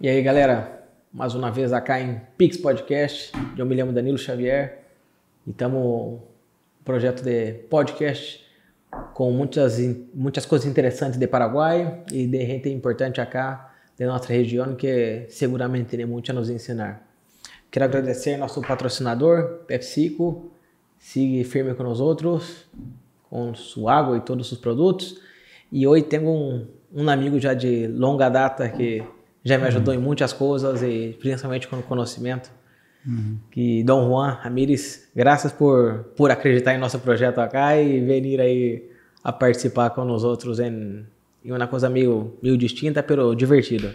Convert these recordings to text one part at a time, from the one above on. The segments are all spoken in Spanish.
E aí, galera, mais uma vez aqui em Pix Podcast. Eu me chamo Danilo Xavier e estamos projeto de podcast com muitas, muitas coisas interessantes de Paraguai e de gente importante acá da nossa região que seguramente tem muito a nos ensinar. Quero agradecer nosso patrocinador, PepsiCo. Siga firme com nós outros, com sua água e todos os produtos. E hoje tenho um, um amigo já de longa data que já me uhum. ajudou uhum. em muitas coisas, e principalmente com o conhecimento. Uhum. Que Dom Juan Ramires, graças por, por acreditar em nosso projeto aqui e vir aí a participar com os outros em, em uma coisa meio, meio distinta, pero divertida.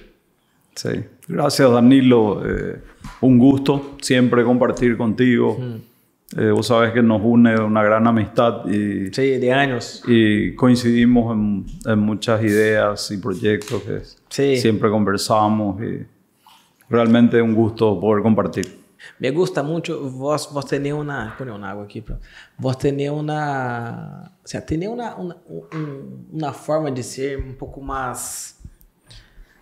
sim, graças Danilo, eh, gosto sempre compartilhar contigo. Uhum. Eh, vos sabés que nos une una gran amistad y... Sí, de años. Y coincidimos en, muchas ideas y proyectos que siempre conversamos y realmente un gusto poder compartir. Me gusta mucho, vos, vos tenés una... agua aquí, Vos tenés una... O sea, tenés una, una, forma de ser un poco más...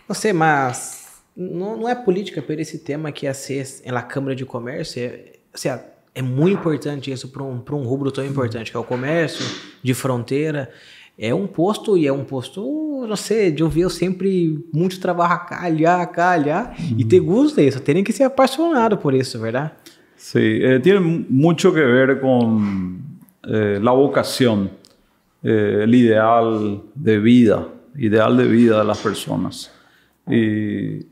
No sé, más... no es política, pero ese tema que haces en la Cámara de Comercio, o sea, é muito importante isso para um, um rubro tão importante, que é o comércio de fronteira. É um posto, e é um posto, não sei, de ouvir eu sempre muito a calhar, calhar, uhum. e ter uhum. gosto disso. Terem que ser apaixonado por isso, verdade? Sim, eh, tem muito que ver com eh, a vocação, eh, o ideal de vida, ideal de vida das pessoas. E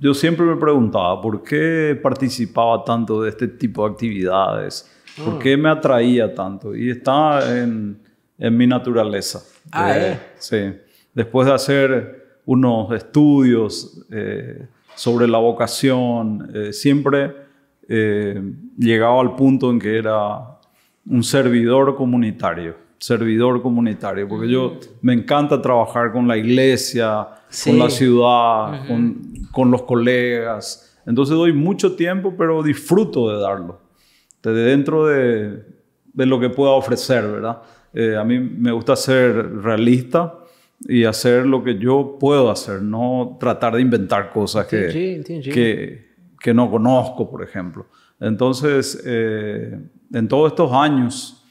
yo siempre me preguntaba por qué participaba tanto de este tipo de actividades, por qué me atraía tanto. Y está en, mi naturaleza. Ah, eh, ¿eh? Sí. Después de hacer unos estudios eh, sobre la vocación, siempre llegaba al punto en que era un servidor comunitario, servidor comunitario, porque yo mm. me encanta trabajar con la iglesia, con la ciudad, con con los colegas. Entonces doy mucho tiempo, pero disfruto de darlo, desde dentro de, de lo que pueda ofrecer, ¿verdad? Eh, a mí me gusta ser realista y hacer lo que yo puedo hacer, no tratar de inventar cosas que, que, no conozco, por ejemplo. Entonces, eh, en todos estos años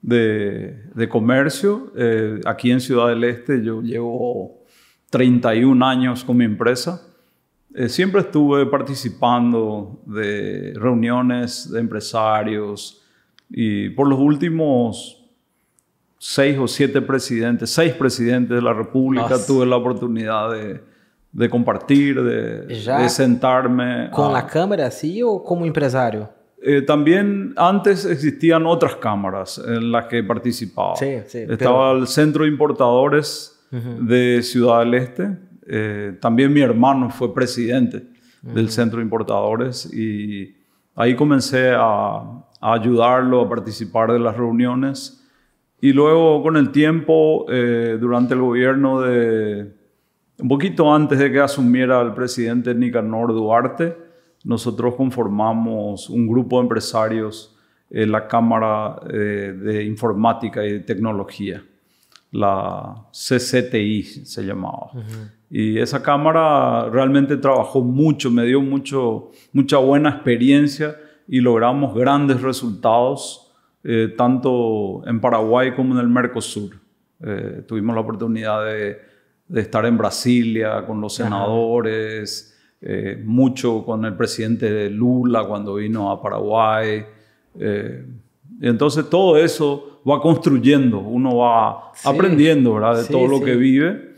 de, de comercio, eh, aquí en Ciudad del Este, yo llevo 31 años con mi empresa eh, siempre estuve participando de reuniones de empresarios y por los últimos seis o siete presidentes, seis presidentes de la República, tuve la oportunidad de, compartir, de, sentarme. ¿Con la cámara sí o como empresario? Eh, también antes existían otras cámaras en las que participaba. Estaba el Centro de Importadores de Ciudad del Este eh, también mi hermano fue presidente del centro de importadores y ahí comencé a, ayudarlo, a participar de las reuniones. Y luego con el tiempo, eh, durante el gobierno de, un poquito antes de que asumiera el presidente Nicanor Duarte, nosotros conformamos un grupo de empresarios en la Cámara eh, de Informática y Tecnología la CCTI se llamaba. Y esa cámara realmente trabajó mucho, me dio mucho, mucha buena experiencia y logramos grandes resultados, eh, tanto en Paraguay como en el Mercosur. Eh, tuvimos la oportunidad de, estar en Brasilia con los senadores, eh, mucho con el presidente Lula cuando vino a Paraguay. entonces todo eso va construyendo, uno va aprendiendo, ¿verdad? De todo lo que vive.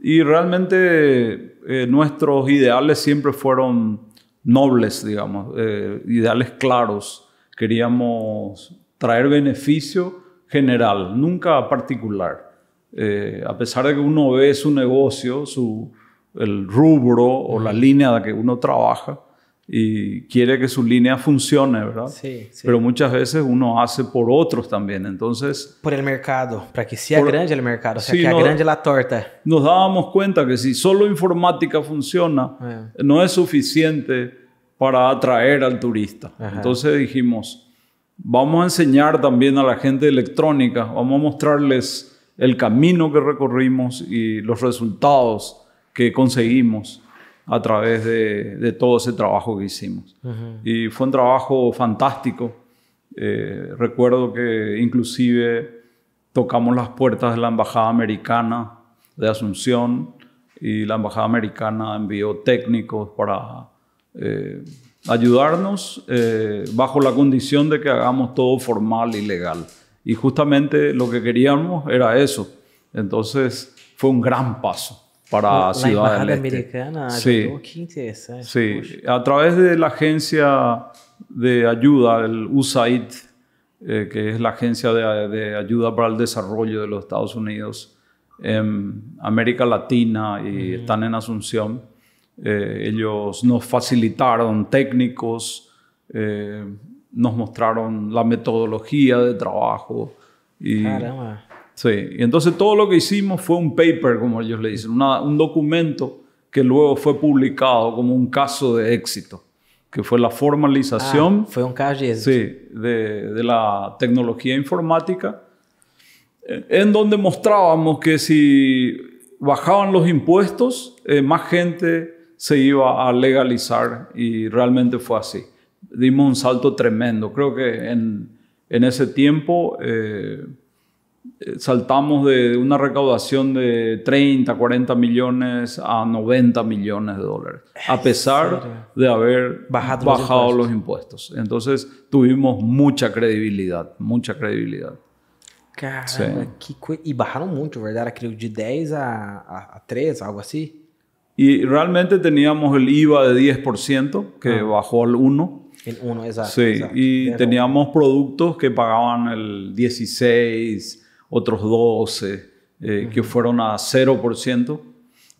Y realmente eh, nuestros ideales siempre fueron nobles, digamos, eh, ideales claros. Queríamos traer beneficio general, nunca particular. Eh, a pesar de que uno ve su negocio, su, el rubro o la línea de que uno trabaja, y quiere que su línea funcione, ¿verdad? Sí, sí, Pero muchas veces uno hace por otros también, entonces... Por el mercado, para que sea grande el mercado, o sea, que sea grande la torta. Nos dábamos cuenta que si solo informática funciona, no es suficiente para atraer al turista. Entonces dijimos, vamos a enseñar también a la gente electrónica, vamos a mostrarles el camino que recorrimos y los resultados que conseguimos a través de, todo ese trabajo que hicimos. Y fue un trabajo fantástico. Eh, recuerdo que inclusive tocamos las puertas de la Embajada Americana de Asunción y la Embajada Americana envió técnicos para eh, ayudarnos eh, bajo la condición de que hagamos todo formal y legal. Y justamente lo que queríamos era eso. Entonces fue un gran paso para la ciudades del este. americana, sí, qué Sí, a través de la agencia de ayuda, el USAID, eh, que es la agencia de, ayuda para el desarrollo de los Estados Unidos en América Latina y están en Asunción. Eh, ellos nos facilitaron técnicos, eh, nos mostraron la metodología de trabajo y Sí, y entonces todo lo que hicimos fue un paper, como ellos le dicen, un documento que luego fue publicado como un caso de éxito, que fue la formalización. Ah, fue un caso de Sí, de, la tecnología informática, eh, en donde mostrábamos que si bajaban los impuestos, eh, más gente se iba a legalizar y realmente fue así. Dimos un salto tremendo. Creo que en, ese tiempo eh, eh, saltamos de una recaudación de 30, 40 millones a 90 millones de dólares, a pesar de haber bajado, los, impuestos. Entonces tuvimos mucha credibilidad, mucha credibilidad. y bajaron mucho, ¿verdad? Creo de 10 a, a, 3, algo así. Y realmente teníamos el IVA de 10%, que ah. bajó al 1%. El 1, exacto. Sí, y teníamos productos que pagaban el 16, otros 12 eh, que fueron a 0%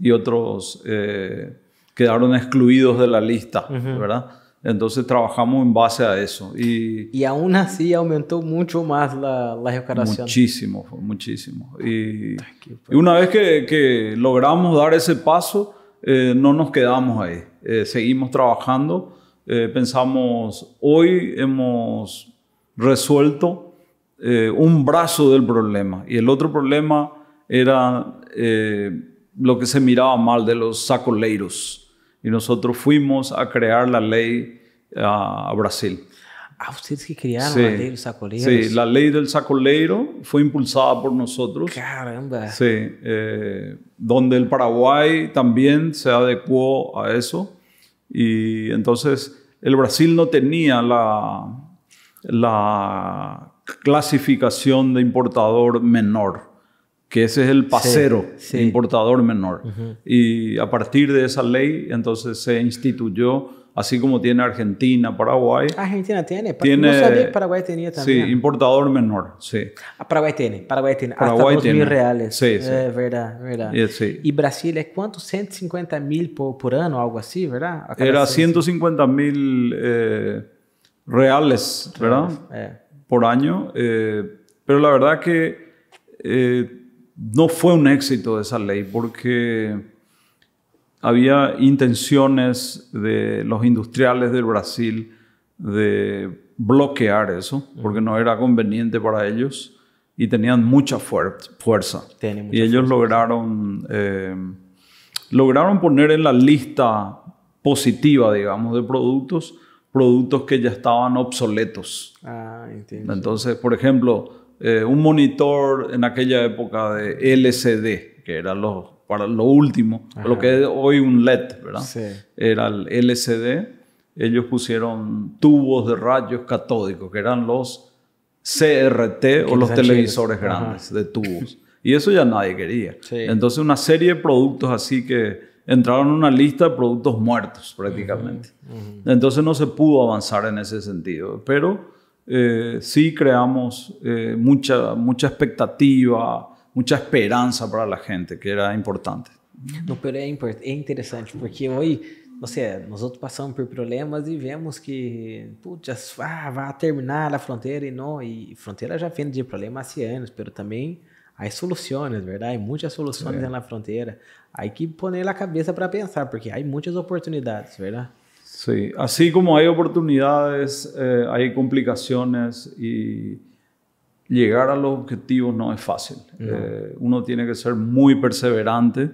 y otros eh, quedaron excluidos de la lista, ¿verdad? Entonces trabajamos en base a eso. Y, y aún así aumentó mucho más la, la Muchísimo, muchísimo. Y, y una vez que, logramos dar ese paso, eh, no nos quedamos ahí. seguimos trabajando. pensamos, hoy hemos resuelto eh, un brazo del problema. Y el otro problema era eh, lo que se miraba mal de los sacoleiros. Y nosotros fuimos a crear la ley ah, a, Brasil. Ah, ustedes que crearon la ley del sacoleiro. Sí, la ley del sacoleiro fue impulsada por nosotros. Caramba. Sí, eh, donde el Paraguay también se adecuó a eso. Y entonces el Brasil no tenía la, la clasificación de importador menor, que ese es el pasero importador menor. Y a partir de esa ley, entonces se instituyó, así como tiene Argentina, Paraguay. Argentina tiene, Paraguay tenía también. Sí, importador menor, sí. Ah, Paraguay tiene, Paraguay tiene, hasta tiene. mil reales. Sí, verdad, verdad. Y Brasil es cuánto, 150 mil por, año, algo así, ¿verdad? Era 150 mil eh, reales, ¿verdad? Eh por año, eh, pero la verdad que eh, no fue un éxito de esa ley porque había intenciones de los industriales del Brasil de bloquear eso, porque no era conveniente para ellos y tenían mucha fuerza. y ellos lograron, eh, lograron poner en la lista positiva, digamos, de productos productos que ya estaban obsoletos. Ah, Entonces, por ejemplo, eh, un monitor en aquella época de LCD, que era lo, para lo último, lo que es hoy un LED, ¿verdad? Era el LCD. Ellos pusieron tubos de rayos catódicos, que eran los CRT o los televisores grandes de tubos. Y eso ya nadie quería. Entonces, una serie de productos así que entraron en una lista de productos muertos prácticamente. Entonces no se pudo avanzar en ese sentido, pero eh, sí creamos eh, mucha, mucha expectativa, mucha esperanza para la gente, que era importante. No, pero é, porque hoy não sea nosotros pasamos por problemas y vemos que, putz, va vai terminar la frontera y no y frontera ya vem de problemas hace años, pero también... Hay soluciones, ¿verdad? Hay muchas soluciones en la frontera. Hay que poner la cabeza para pensar porque hay muchas oportunidades, ¿verdad? Sí, así como hay oportunidades, eh, hay complicaciones y llegar a los objetivos no es fácil. Eh, uno tiene que ser muy perseverante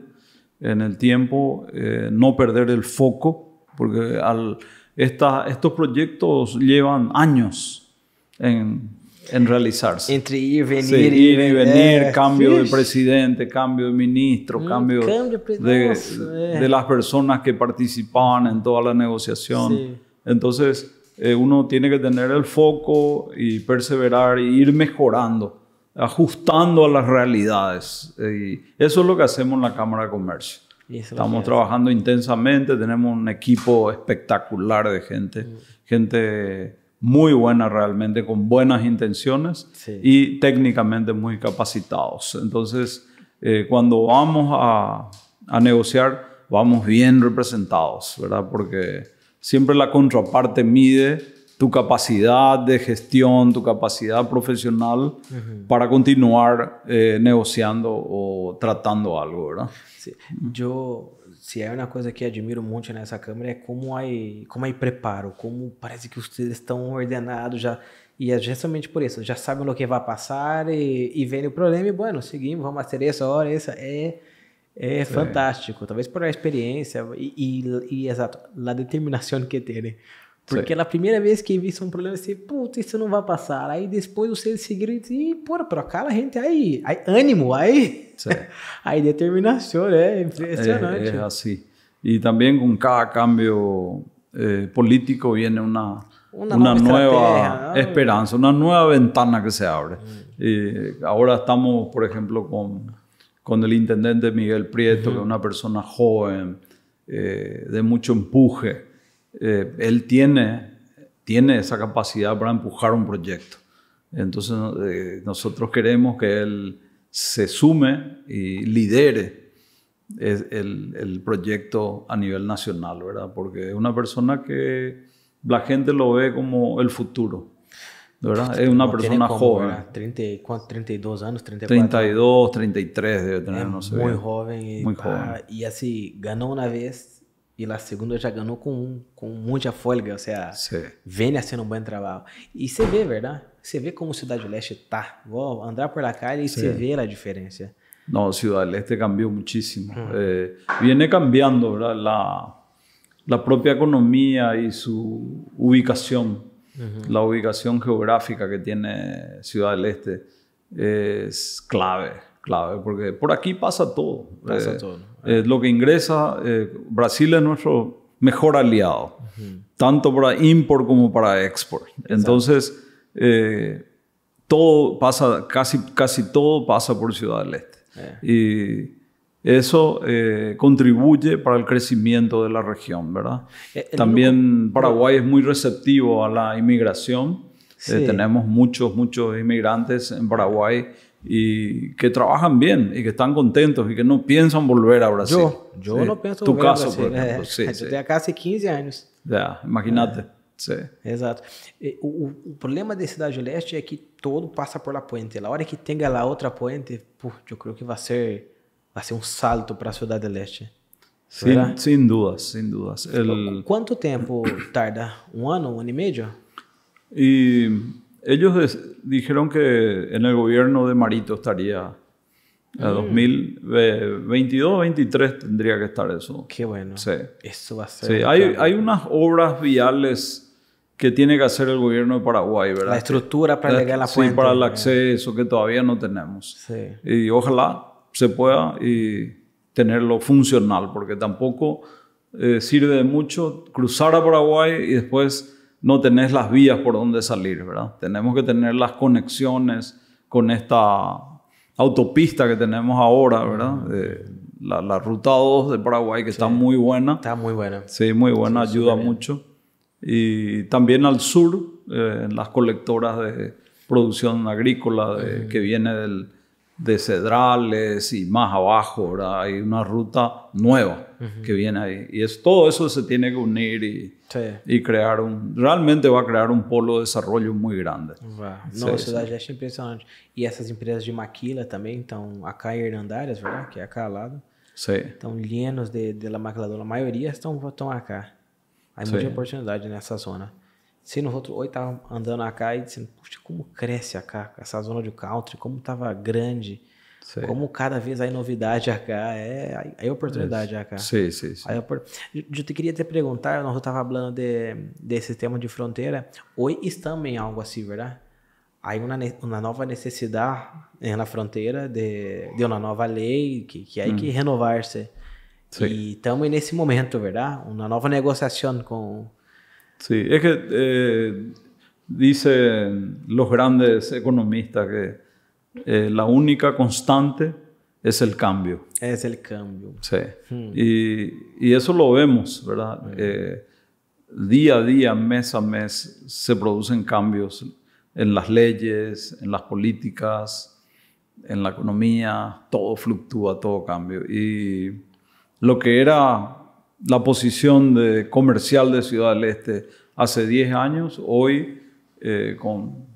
en el tiempo, eh, no perder el foco, porque al, estos proyectos llevan años en en realizarse. Entre ir, venir, ir y venir, eh, cambio de presidente, cambio de ministro, mm, cambio, de, pues, eh. las personas que participaban en toda la negociación. Entonces, eh, uno tiene que tener el foco y perseverar e ir mejorando, ajustando a las realidades. Y eso es lo que hacemos en la Cámara de Comercio. Estamos trabajando intensamente, tenemos un equipo espectacular de gente, mm. gente muy buena realmente, con buenas intenciones y técnicamente muy capacitados. Entonces, eh, cuando vamos a, negociar, vamos bien representados, ¿verdad? Porque siempre la contraparte mide tu capacidad de gestión, tu capacidad profesional para continuar eh, negociando o tratando algo, ¿verdad? Sí. Yo se é uma coisa que admiro um monte nessa câmera é como aí como aí preparo, como parece que os vocês estão ordenados já e é justamente por isso, já sabem o que vai passar e, e vem o problema e bueno, seguimos, vamos fazer essa hora, essa é é, é fantástico, talvez por a experiência e, e, e exato, a determinação que tem. Né? Porque la primera vez que vi un problema, você, puta, isso não vai passar. Aí depois você seguir e, pero acá la gente, aí, aí ânimo, ahí, aí determinação, né? Impressionante. É, é cada cambio eh, político viene una nueva esperanza una nueva ventana que se abre. Mm. ahora estamos, por ejemplo con el intendente Miguel Prieto, que es una persona joven eh, de mucho empuje. Eh, él tiene, tiene esa capacidad para empujar un proyecto. Entonces eh, nosotros queremos que él se sume y lidere el, el, proyecto a nivel nacional, ¿verdad? Porque es una persona que la gente lo ve como el futuro. ¿verdad? Es una persona joven. 32 años, 34. 32, 33 debe tener, no sé. Muy joven. Y, y así ganó una vez y la segunda ya ganó con, mucha folga, o sea, viene haciendo un buen trabajo. Y se ve, ¿verdad? Se ve como Ciudad del Este está. Wow, andar por la calle y se ve la diferencia. No, Ciudad del Este cambió muchísimo. Eh, viene cambiando, ¿verdad? La, propia economía y su ubicación, la ubicación geográfica que tiene Ciudad del Este es clave clave, porque por aquí pasa todo. Pasa eh, eh, lo que ingresa, eh, Brasil es nuestro mejor aliado, tanto para import como para export. Entonces, todo pasa, casi, casi todo pasa por Ciudad del Este. Y eso contribuye para el crecimiento de la región, ¿verdad? También Paraguay es muy receptivo a la inmigración. tenemos muchos, muchos inmigrantes en Paraguay y que trabajan bien y que están contentos y que no piensan volver a Brasil. Yo, yo sí. no pienso volver a Brasil. Por ejemplo. É, sí, yo sí. tengo casi 15 años. Yeah, imagínate. Eh, Sim. Exato. O, eh, o, problema de Cidade Leste é que todo passa por la puente. A hora que tenha lá outra puente, puf, eu creio que vai ser vai ser um salto para a Cidade Leste. Sem, sem dúvidas, sem dúvidas. El... Quanto tempo tarda? Um ano, um ano e meio? E Ellos dijeron que en el gobierno de Marito estaría a 2022, mm. 23 tendría que estar eso. Qué bueno. Sí. Eso va a ser. Sí. Hay, hay, unas obras viales que tiene que hacer el gobierno de Paraguay, ¿verdad? La estructura para llegar eh, a la fuente. Sí, para el acceso que todavía no tenemos. Sí. Y ojalá se pueda y tenerlo funcional, porque tampoco eh, sirve de mucho cruzar a Paraguay y después no tenés las vías por donde salir, ¿verdad? Tenemos que tener las conexiones con esta autopista que tenemos ahora, ¿verdad? Eh, la, ruta 2 de Paraguay, que está muy buena. Está muy buena. Sí, muy buena, ayuda mucho. Y también al sur, eh, en las colectoras de producción agrícola que viene de Cedrales y más abajo, ¿verdad? Hay una ruta nueva que viene ahí. Y todo eso se tiene que unir y Sí. y crear un, realmente va a crear un polo de desarrollo muy grande. Nossa, cidade é impressionante. E essas empresas de maquila também estão, a K Hernandárias, verdade? Que é a K lado. Sim. Então, Lienos de, de la maquiladora, a maioria estão, estão a K. Aí muita oportunidade nessa zona. Se no outro oito tava andando a K e dizendo, puxa, como cresce a essa zona de country, como tava grande. Sei. Como cada vez a novidade é, AK é a oportunidade AK. Sim, sim, sim. Eu queria te perguntar, nós estava falando de, desse tema de fronteira, hoje estamos em algo assim, verdade? Aí uma, uma nova necessidade na fronteira de, de uma nova lei que, que aí hum. que renovar-se. E estamos nesse momento, verdade? Uma nova negociação com... Sim, é que eh, dizem os grandes economistas que Eh, la única constante es el cambio. Es el cambio. Sí. Hmm. Y, eso lo vemos, ¿verdad? Eh, día a día, mes a mes, se producen cambios en las leyes, en las políticas, en la economía, todo fluctúa, todo cambia. Y lo que era la posición de comercial de Ciudad del Este hace 10 años, hoy eh, con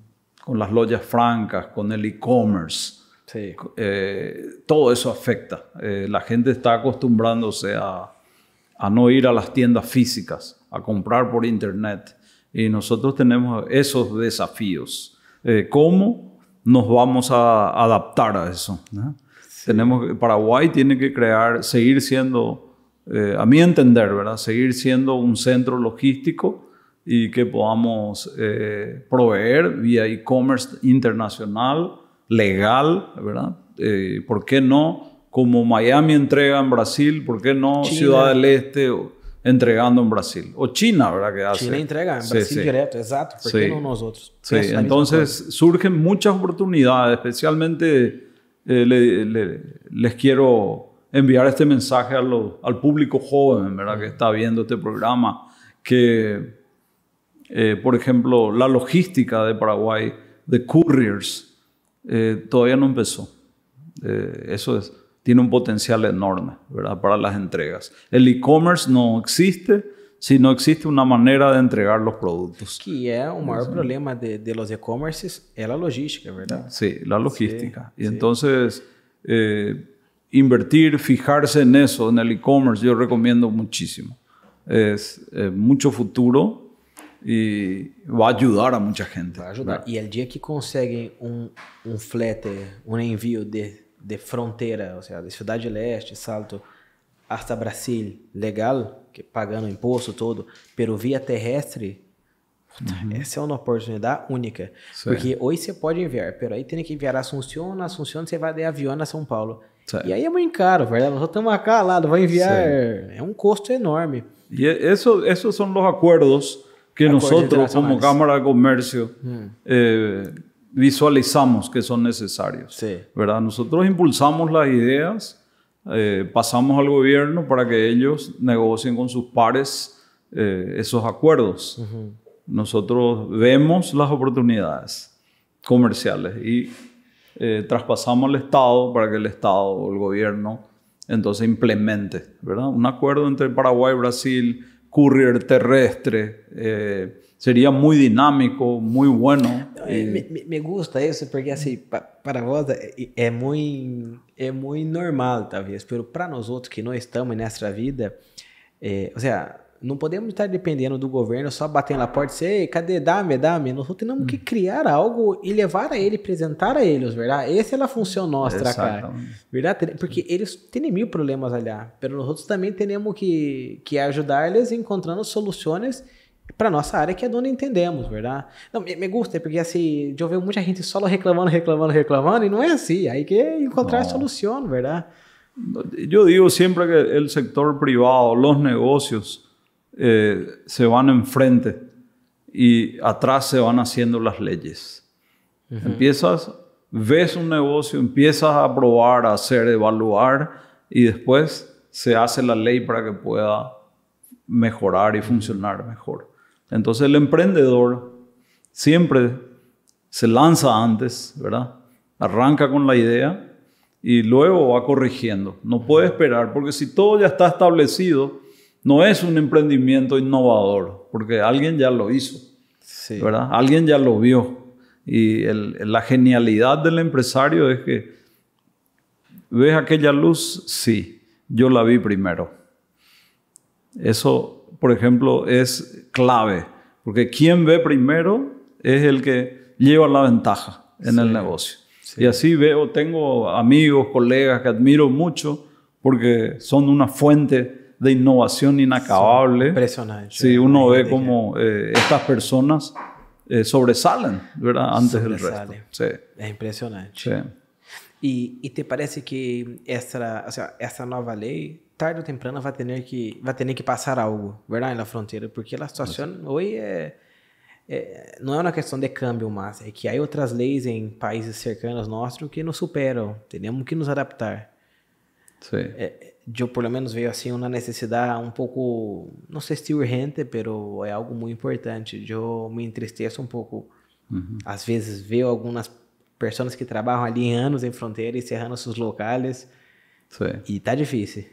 con las loyas francas, con el e-commerce. Eh, todo eso afecta. Eh, la gente está acostumbrándose a, a, no ir a las tiendas físicas, a comprar por internet. Y nosotros tenemos esos desafíos. Eh, ¿Cómo nos vamos a adaptar a eso? Tenemos, Paraguay tiene que crear, seguir siendo, a mi entender, ¿verdad? Seguir siendo un centro logístico y que podamos eh, proveer vía e-commerce internacional, legal, ¿verdad? Eh, ¿Por qué no? Como Miami entrega en Brasil, ¿por qué no Ciudad del Este entregando en Brasil? O China, ¿verdad? Que hace. China entrega en Brasil directo, exacto. ¿Por qué no nosotros? Sí, entonces surgen muchas oportunidades, especialmente eh, les quiero enviar este mensaje al público joven, ¿verdad? Que está viendo este programa, que eh, por ejemplo, la logística de Paraguay, de couriers, eh, todavía no empezó. Eh, eso es, tiene un potencial enorme ¿verdad? para las entregas. El e-commerce no existe si no existe una manera de entregar los productos Que es un mayor problema de, los e commerce es la logística, verdad. sí, la logística. y entonces invertir, fijarse en eso, en el e-commerce, yo recomiendo muchísimo. Es mucho futuro e vai ajudar a muita gente. Vai ajudar. Né? E o dia que conseguem um, um flete, um envio de, de fronteira, ou seja, de Cidade Leste, Salto, hasta Brasil, legal, que pagando imposto todo, pelo via terrestre, uhum. essa é uma oportunidade única. Sim. Porque hoje você pode enviar, mas aí tem que enviar a Assunção, na Assunção você vai de avião a São Paulo. Sim. E aí é muito caro, verdade? Nós estamos acá vai enviar, Sim. é um custo enorme. E isso, esses são os acordos que nosotros como Cámara de Comercio mm. eh, visualizamos que son necesarios. ¿verdad? Nosotros impulsamos las ideas, eh, pasamos al gobierno para que ellos negocien con sus pares eh, esos acuerdos. Nosotros vemos las oportunidades comerciales y traspasamos al Estado para que el Estado o el gobierno entonces implemente, ¿verdad? Un acuerdo entre Paraguay, y Brasil, courier terrestre. Eh, muito dinâmico muito bom bueno. Eh, eh. me, me, gusta isso porque assim para você é muito é muito normal talvez, mas para nós outros que não estamos nessa vida, eh, ou seja, não podemos estar dependendo do governo só batendo na porta e dizer, cadê, dá-me, dá-me. Nós temos hum. que criar algo e levar a ele, apresentar a eles, verdade? Essa é a função nossa, né, cara. Verdade? Porque eles têm mil problemas ali, mas ah, nós também temos que, que ajudar eles encontrando soluções para nossa área que é onde entendemos, verdade? Não, me, me gusta, é porque assim, já ouviu muita gente só reclamando, reclamando, reclamando, e não é assim. Aí que encontrar não. solução, verdade? Eu digo sempre que o setor privado, os negócios, Eh, se van enfrente y atrás se van haciendo las leyes. Empiezas, ves un negocio, empiezas a probar, a hacer, evaluar y después se hace la ley para que pueda mejorar y funcionar mejor. Entonces el emprendedor siempre se lanza antes, ¿verdad? Arranca con la idea y luego va corrigiendo. No puede esperar porque si todo ya está establecido, no es un emprendimiento innovador, porque alguien ya lo hizo, ¿verdad? Alguien ya lo vio. Y la genialidad del empresario es que, ¿ves aquella luz? Sí, yo la vi primero. Eso, por ejemplo, es clave, porque quien ve primero es el que lleva la ventaja en el negocio. Y así veo, tengo amigos, colegas que admiro mucho porque son una fuente de innovación inacabable. Impresionante. Si sí, uno ve cómo eh, estas personas eh, sobresalen, ¿verdad? Antes sobresalen. del resto. Sí. Es impresionante. Sí. E, te parece que essa, essa nova lei, tarde ou temprano, vai ter que, vai ter que passar algo, verdade, na fronteira? Porque a situação hoje eh, é, eh, é, não é uma questão de câmbio, mas é que há outras leis em países cercanos nossos que nos superam. Temos que nos adaptar. Sim. É, eh, eu por lo menos veio assim uma necessidade um pouco, não sei se urgente, pero é algo muito importante. Eu me entristeço um pouco, uhum. às vezes vejo algumas pessoas que trabalham ali anos em fronteira e cerrando seus locais. Sí. E tá difícil.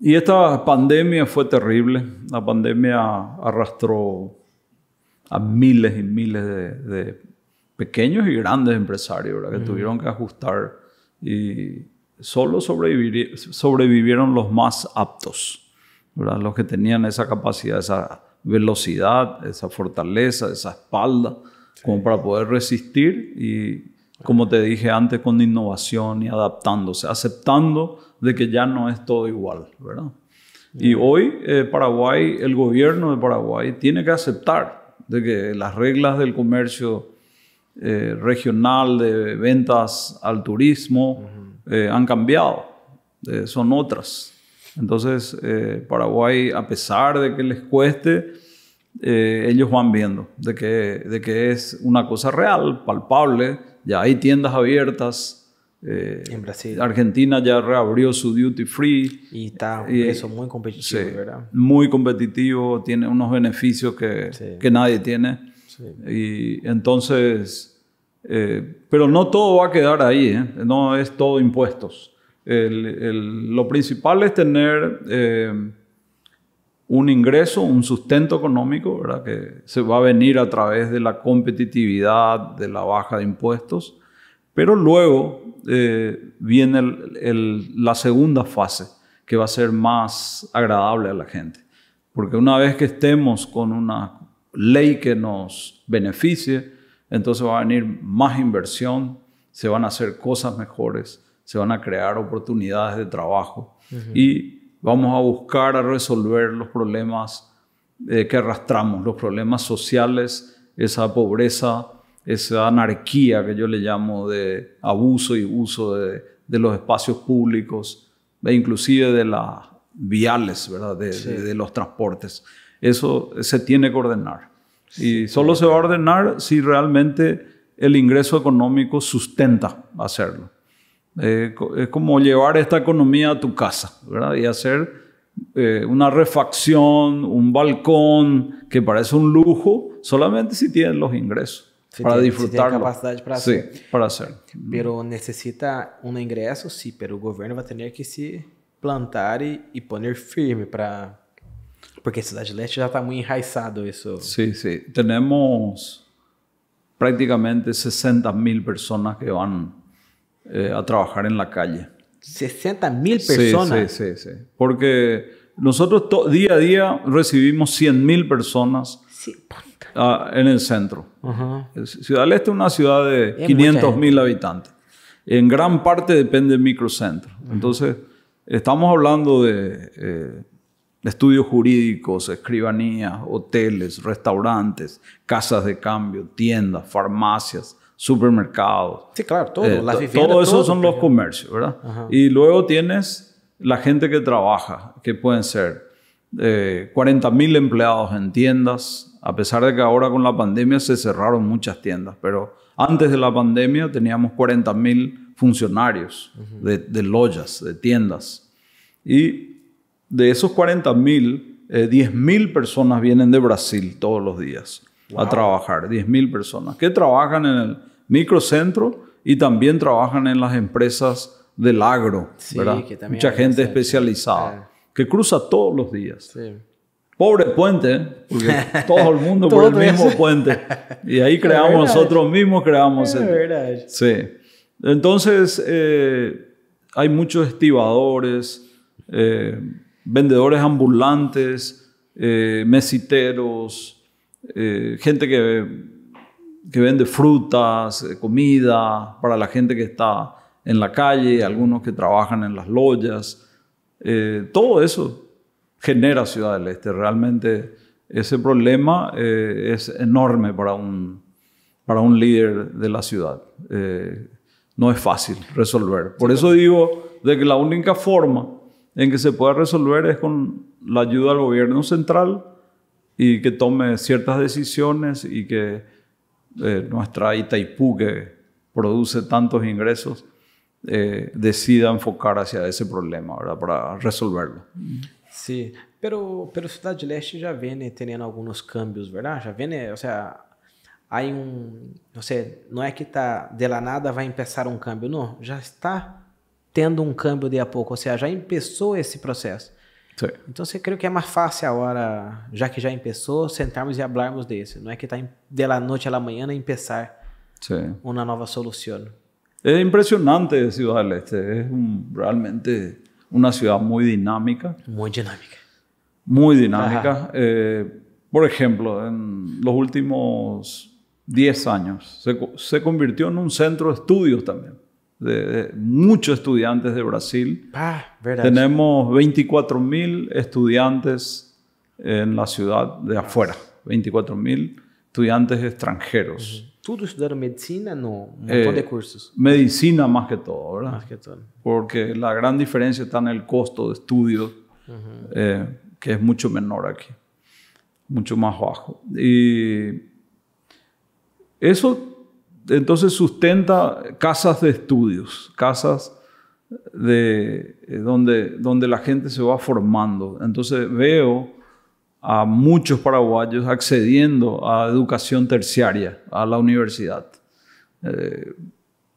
E esta pandemia foi terrível. A pandemia arrastou a miles e miles de, de pequeños e grandes empresários ¿verdad? que uhum. tiveram que ajustar e solo sobrevivieron los más aptos, los que tenían esa capacidad, esa velocidad, esa fortaleza, esa espalda, como para poder resistir y, como te dije antes, con innovación y adaptándose, aceptando de que ya no es todo igual, ¿verdad? Y hoy eh, Paraguay, el gobierno de Paraguay tiene que aceptar de que las reglas del comercio eh, regional de ventas al turismo, eh, han cambiado, eh, son otras. Entonces, eh, Paraguay, a pesar de que les cueste, ellos van viendo de que, de que es una cosa real, palpable, ya hay tiendas abiertas, en Brasil. Argentina ya reabrió su duty free. Y está Y muy competitivo, sí, Muy competitivo, tiene unos beneficios que, que nadie tiene. Sí. Y entonces eh, pero no todo va a quedar ahí, ¿eh? no es todo impuestos. lo principal es tener eh, un ingreso, un sustento económico, que se va a venir a través de la competitividad, de la baja de impuestos, pero luego viene la segunda fase, que va a ser más agradable a la gente. Porque una vez que estemos con una ley que nos beneficie, entonces va a venir más inversión, se van a hacer cosas mejores, se van a crear oportunidades de trabajo y vamos a buscar a resolver los problemas eh, que arrastramos, los problemas sociales, esa pobreza, esa anarquía que yo le llamo de abuso y uso de, los espacios públicos e inclusive de las viales, ¿verdad? de los transportes. Eso se tiene que ordenar. Y solo se va a ordenar si realmente el ingreso económico sustenta hacerlo. Eh, es como llevar esta economía a tu casa, ¿verdad? Y hacer eh, una refacción, un balcón, que parece un lujo, solamente si tienes los ingresos. para disfrutar. Si capacidad para sí, para hacer. Pero necesita un ingreso, sí, pero el gobierno va a tener que se plantar y poner firme para porque Ciudad de Leste ya está muy enraizado eso. Sí, sí. Tenemos prácticamente 60.000 personas que van eh, a trabajar en la calle. 60.000 personas. Sí, sí, sí, Porque nosotros día a día recibimos 100.000 personas en el centro. Eh, ciudad del Este es una ciudad de 500.000 habitantes. En gran parte depende del microcentro. Entonces, estamos hablando de eh, Estudios jurídicos, escribanías, hoteles, restaurantes, casas de cambio, tiendas, farmacias, supermercados. Sí, claro, todo. Eh, todo eso son los comercios, ¿verdad? Y luego tienes la gente que trabaja, que pueden ser eh, 40.000 empleados en tiendas, a pesar de que ahora con la pandemia se cerraron muchas tiendas, pero antes de la pandemia teníamos 40.000 funcionarios de, de, loyas, de tiendas. Y de esos 40.000, mil, eh, mil personas vienen de Brasil todos los días a trabajar, 10.000 mil personas que trabajan en el microcentro y también trabajan en las empresas del agro, ¿verdad? mucha gente especializada que cruza todos los días. Pobre puente, porque todo el mundo por el mismo puente. Y ahí creamos nosotros mismos, creamos. verdad. sí. Entonces, eh, hay muchos estibadores. Eh, vendedores ambulantes, eh, mesiteros, eh, gente que, que vende frutas, eh, comida para la gente que está en la calle, algunos que trabajan en las loyas. todo eso genera Ciudad del Este. Realmente ese problema es enorme para un, para un líder de la ciudad. no es fácil resolver. Por eso digo de que la única forma en que se pueda resolver es con la ayuda del gobierno central y que tome ciertas decisiones y que eh, nuestra Itaipú, que produce tantos ingresos, eh, decida enfocar hacia ese problema ¿verdad? para resolverlo. Sí, pero, pero del Este ya viene teniendo algunos cambios, ¿verdad? Ya viene, o sea, hay un, no sé, no es que de la nada va a empezar un cambio, no, ya está tendo um cambio de a poco, o sea, ya empezó ese proceso, entonces creo que es más fácil agora, ya que já empezó, sentarmos e hablarmos eso no é que está em, de la noche a la mañana empezar una nueva solución. Es impresionante Ciudad del Este, es um, realmente una ciudad muy dinámica. Muy dinámica. Muy dinámica. Eh, por ejemplo, en los últimos 10 años se, convirtió en un centro de estudios también de, muchos estudiantes de Brasil. Tenemos 24 mil estudiantes en la ciudad de afuera, 24 mil estudiantes extranjeros. ¿todos -huh. estudiaron medicina? No, un montón eh, de cursos. Medicina más que todo, ¿verdad? Más que todo. Porque la gran diferencia está en el costo de estudio, eh, que es mucho menor aquí, mucho más bajo. Y eso entonces sustenta casas de estudios, casas de, eh, donde, donde la gente se va formando. Entonces veo a muchos paraguayos accediendo a educación terciaria, a la universidad. Eh,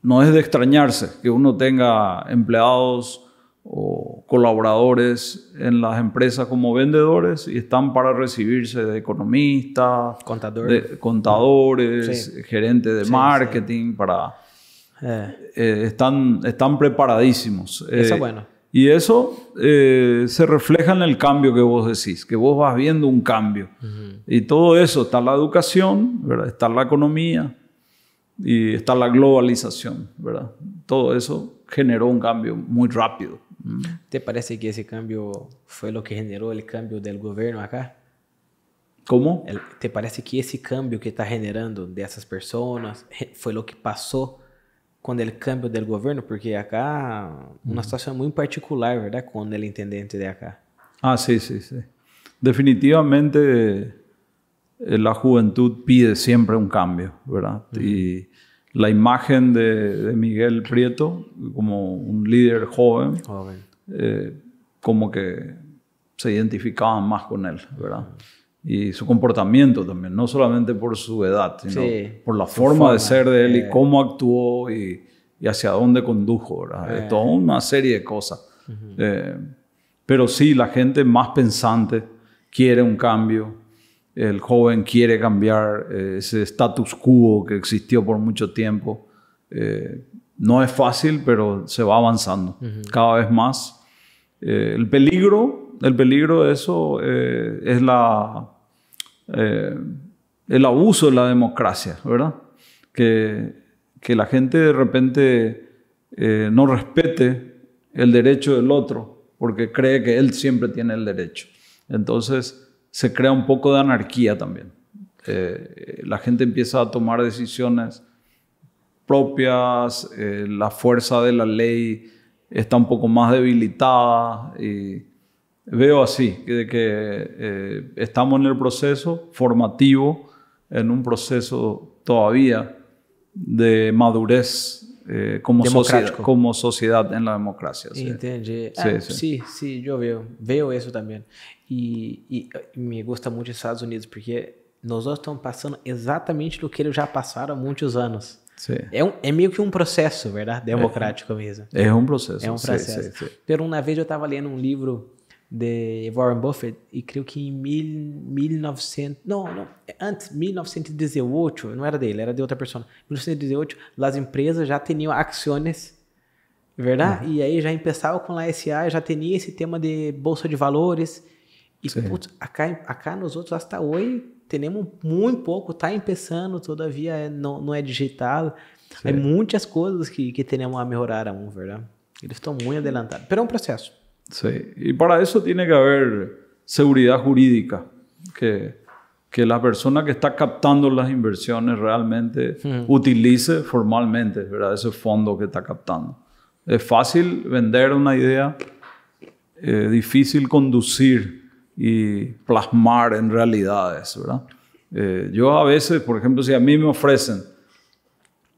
no es de extrañarse que uno tenga empleados o colaboradores en las empresas como vendedores y están para recibirse de economistas, contadores, gerentes de marketing, para... Eh. Eh, están, están preparadísimos. Eh, bueno. Y eso se refleja en el cambio que vos decís, que vos vas viendo un cambio. Y todo eso, está la educación, ¿verdad? está la economía y está la globalización. ¿verdad? Todo eso generó un cambio muy rápido. ¿Te parece que ese cambio fue lo que generó el cambio del gobierno acá? ¿Cómo? ¿Te parece que ese cambio que está generando de esas personas fue lo que pasó con el cambio del gobierno? Porque acá una situación muy particular, ¿verdad? Con el intendente de acá. Ah, sí, sí, sí. Definitivamente eh, la juventud pide siempre un cambio, ¿verdad? Y la imagen de, Miguel Prieto como un líder joven, eh, como que se identificaban más con él, ¿verdad? Y su comportamiento también, no solamente por su edad, sino por la forma, de ser de él y eh. cómo actuó y, hacia dónde condujo, ¿verdad? Eh. toda una serie de cosas. pero sí, la gente más pensante quiere un cambio, el joven quiere cambiar eh, ese status quo que existió por mucho tiempo. Eh, no es fácil, pero se va avanzando cada vez más. Eh, el peligro, el peligro de eso es la, el abuso de la democracia, ¿verdad? Que, que la gente de repente no respete el derecho del otro porque cree que él siempre tiene el derecho. Entonces, se crea un poco de anarquía también. Eh, la gente empieza a tomar decisiones propias, eh, la fuerza de la ley está un poco más debilitada. Y veo así, que, eh, estamos en el proceso formativo, en un proceso todavía de madurez como, sociedad, como sociedad en la democracia. Ah, sí. sí, yo veo veo veo, E, e, e me gusta muito os Estados Unidos, porque nós estamos passando exatamente do que eles já passaram há muitos anos. Sim. É, um, é meio que um processo, verdade? É. Democrático é, mesmo. É um processo. É um processo. Sim, sim, sim. uma vez eu estava lendo um livro de Warren Buffett e creio que em mil, 1900, não, não, antes 1918, não era dele, era de outra pessoa. 1918, as empresas já tinham ações, verdade? Uhum. E aí já começava com a SA, já tinha esse tema de bolsa de valores y acá, acá nosotros hasta hoy tenemos muy poco, está empezando todavía no es digital hay muchas cosas coisas que, que temos a mejorar aún, ¿verdad? ellos están muy adelantados, pero es un um proceso sí y para eso tiene que haber seguridad jurídica, que, que la persona que está captando las inversiones realmente utilice formalmente, ¿verdad? Ese fondo que está captando. Es fácil vender una idea, es eh, difícil conducir y plasmar en realidades, ¿verdad? Eh, yo a veces, por ejemplo, si a mí me ofrecen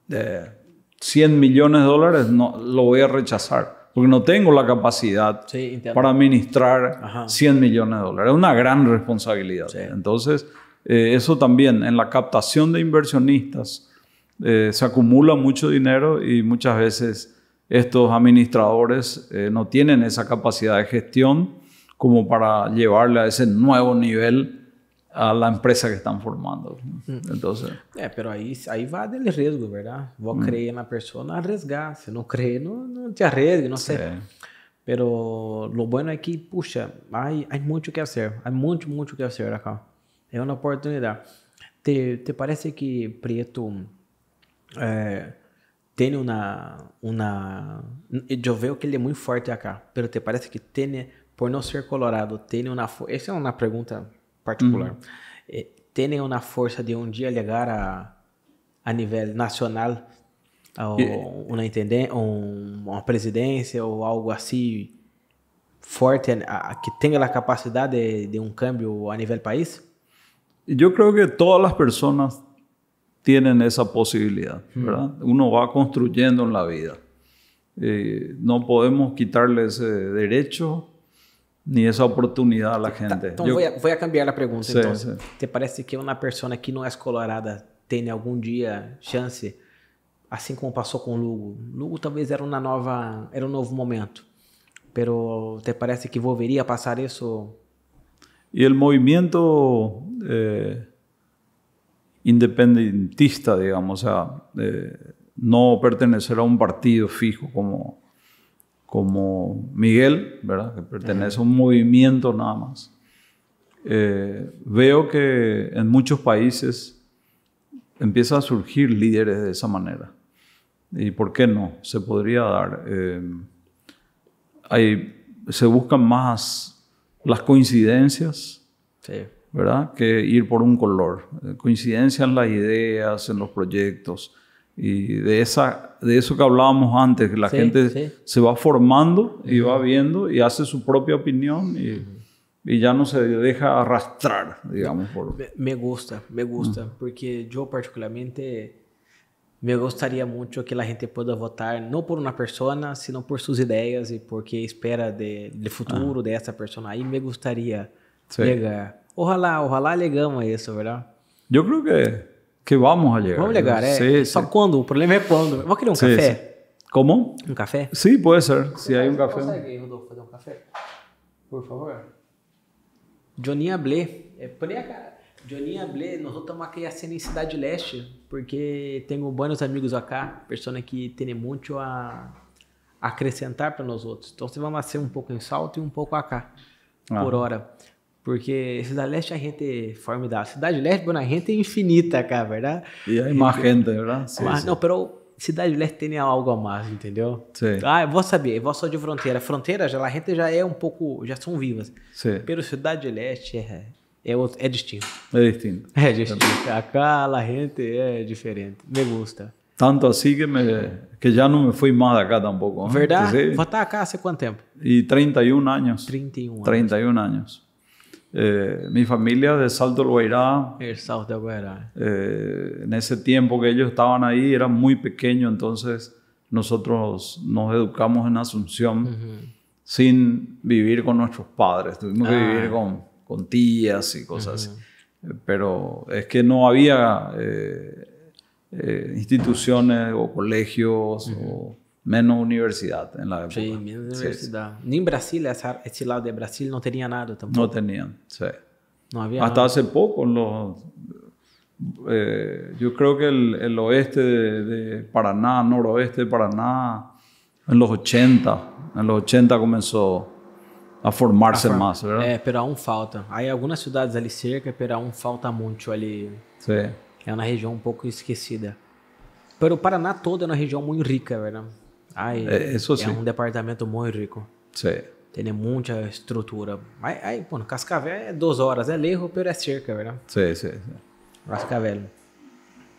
100 eh, millones de dólares, no, lo voy a rechazar, porque no tengo la capacidad para administrar 100 millones de dólares. Es una gran responsabilidad. Entonces, eh, eso también, en la captación de inversionistas, se acumula mucho dinero y muchas veces estos administradores no tienen esa capacidad de gestión como para llevarle a ese nuevo nivel a la empresa que están formando. Mm. Entonces. É, eh, pero ahí va va del riesgo, ¿verdad? Vos a mm. crees en la persona, arriesgar. Si no crees, no, te arriesgues, no sé. Pero lo bueno es que, puxa, hay, hay mucho que hacer. Hay mucho, mucho que hacer acá. Es una oportunidad. ¿Te, te parece que Prieto eh, tiene una, una... Yo veo que él es muy fuerte acá, pero te parece que tiene por no ser colorado, tiene una Esa es una pregunta particular. Eh, ¿Tiene una fuerza de un día llegar a, nivel nacional o una, presidencia o algo así fuerte que tenga la capacidad de, un cambio a nivel país? Yo creo que todas las personas tienen esa posibilidad, Uno va construyendo en la vida. Eh, no podemos quitarles ese derecho ni esa oportunidad a la tá, gente. Tá, então, eu... vou, cambiar a pergunta. então, te parece que uma pessoa que não é colorada tem algum dia chance, assim como passou com o Lugo? Lugo talvez era uma nova, era um novo momento, pero te parece que volveria a passar isso? E o movimento eh, independentista, digamos, o sea, eh, no pertenecer a um partido fijo como como Miguel, ¿verdad? que pertenece a un movimiento nada más, eh, veo que en muchos países empiezan a surgir líderes de esa manera. ¿Y por qué no? Se podría dar. Eh, se buscan más las coincidencias, ¿verdad? Que ir por un color. Coincidencias en las ideas, en los proyectos. Y de, esa, de eso que hablábamos antes, que la gente se va formando y va viendo y hace su propia opinión y, ya no se deja arrastrar, digamos. Me, gusta, me gusta, porque yo particularmente me gustaría mucho que la gente pueda votar no por una persona, sino por sus ideas y por qué espera del de futuro ah. de esta persona. Ahí me gustaría llegar. Ojalá, ojalá llegamos a eso, ¿verdad? Yo creo que Que vamos a Vamos a é Só quando, o problema é quando. Vou querer um café. Como? Um café? Sim, pode ser. Se aí um café. consegue, Rodolfo, fazer um café? Por favor. Johnny Ablé. É, põe a cara. Johnny Ablé, nós estamos aqui cena em Cidade Leste, porque tenho bons amigos acá, pessoas que têm muito a acrescentar para nós outros. Então, você vai nascer um pouco em Salto e um pouco acá, ah. por hora. Porque Cidade Leste a gente é formidável. Cidade Leste, bueno, a gente é infinita cá verdade E aí, más gente, verdade? Sí, mas, Não, pero Cidade Leste tem algo a mais, entendeu? Sim. Ah, eu vou saber, eu vou só de fronteira. Fronteira, já, a gente já é um pouco, já são vivas. Sim. Pero Cidade Leste é, é, é distinto. É distinto. É distinto. Acá, a gente é diferente. Me gusta. Tanto assim que, me, que já não me fui mais acá tampouco. Verdade? Vou estar acá há quanto tempo? E 31 anos. 31 anos. 31 anos. Eh, mi familia de Salto del eh, en ese tiempo que ellos estaban ahí, era muy pequeño, entonces nosotros nos educamos en Asunción sin vivir con nuestros padres. Tuvimos que ah. vivir con, tías y cosas así. Eh, pero es que no había instituciones o colegios o menos universidad en la época. Sí, menos universidad. Ni Brasil, este ese lado de Brasil no tenía nada tampoco. No tenían, sí. No había Hasta hace poco, los, eh, yo creo que el, oeste de, Paraná, noroeste de Paraná, en los 80, en los 80 comenzó a formarse más, ¿verdad? Sí, eh, pero aún falta. Hay algunas ciudades ali cerca, pero aún falta mucho ali. Sí. Es una región un um poco esquecida. Pero Paraná todo es una región muy rica, ¿verdad? Aí, é, isso sim. é, é assim. um departamento muito rico. Sim. Tem muita estrutura. Mas aí, pô, Cascavel é duas horas, é lejos, pero é cerca, verdade? Sim, sim. Cascavel.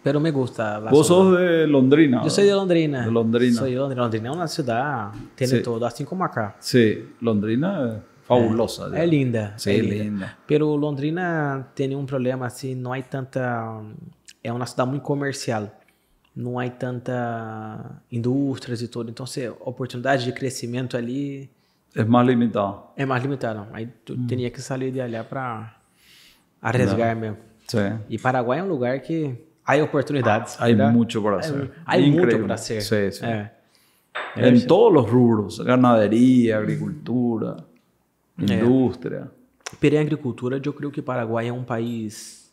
Pero me gusta. La Vos sos de Londrina. Yo soy de né? Londrina. De Londrina. Soy de Londrina. Londrina es é una ciudad, tiene sí. todo, así assim como acá. Sí, Londrina es é fabulosa. É, né? é linda. Sí, é linda. linda. Pero Londrina tem um problema assim, não há tanta. É uma cidade muito comercial não há tanta indústrias e tudo. Então, se a oportunidade de crescimento ali é mais limitada. É mais limitada. Aí tu hum. tinha que sair de ali para arriesgar não. mesmo. Sim. E Paraguai é um lugar que há oportunidades. Há muito para ser. Há muito para ser. Sim, sim. É. é em todos os rubros, ganaderia, agricultura, é. indústria. É. Pero agricultura, eu creio que Paraguai é um país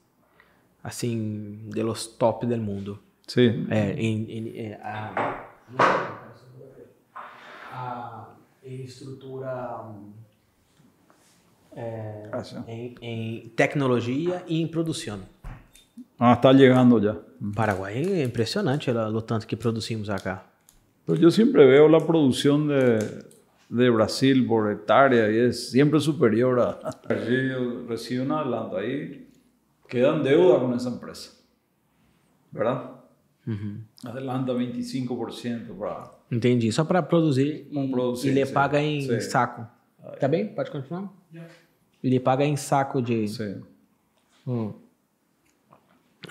assim, de los top del mundo. Sí. en estructura en, tecnología y en producción. Ah, está llegando ya. Mm. Paraguay es impresionante lo, tanto que producimos acá. Pues yo siempre veo la producción de, de Brasil por hectárea y es siempre superior a... Recibo una hablando ahí quedan deuda con esa empresa, ¿verdad? Uhum. Atlanta 25% para. Entendi. Só para produzir, produzir. Ele sim, paga em sim. saco. Aí. Tá bem? Pode continuar? Ele paga em saco de. Sim. Hum.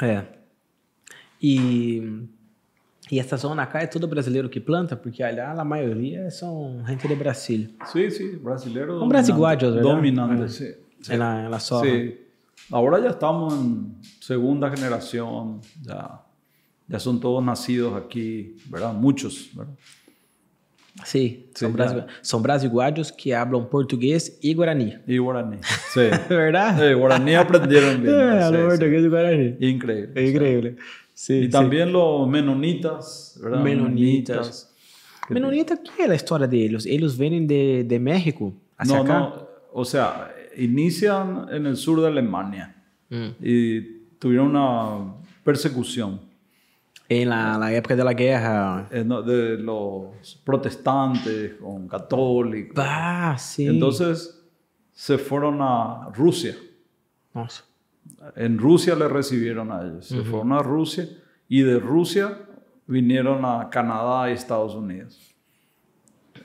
É. E. E essa zona cá é todo brasileiro que planta, porque lá a maioria são gente de Brasília. Sim, sim, brasileiro. Um brasiguádio, verdade? Dominante, sim. É. sim. Ela, ela só. Sim. Agora já estamos em segunda geração. Já. ya son todos nacidos aquí, ¿verdad? Muchos, ¿verdad? Sí, son são, que hablan portugués y guaraní. Y guaraní, ¿verdad? ¿Verdad? Sí, guaraní aprendieron bien. É, sí, y guaraní. Increíble. Increíble. increíble, Sí, Y también los menonitas, ¿verdad? Menonitas. Menonitas, ¿qué la la historia ellos? ellos? vienen de, de México? Hacia acá? no, o sea, inician en el sur de Alemania mm. y tuvieron una persecución. En la, época de la guerra. Eh, de los protestantes con católicos. sí. Entonces se fueron a Rusia. En Rusia le recibieron a ellos. Se fueron a Rusia y de Rusia vinieron a Canadá y Estados Unidos.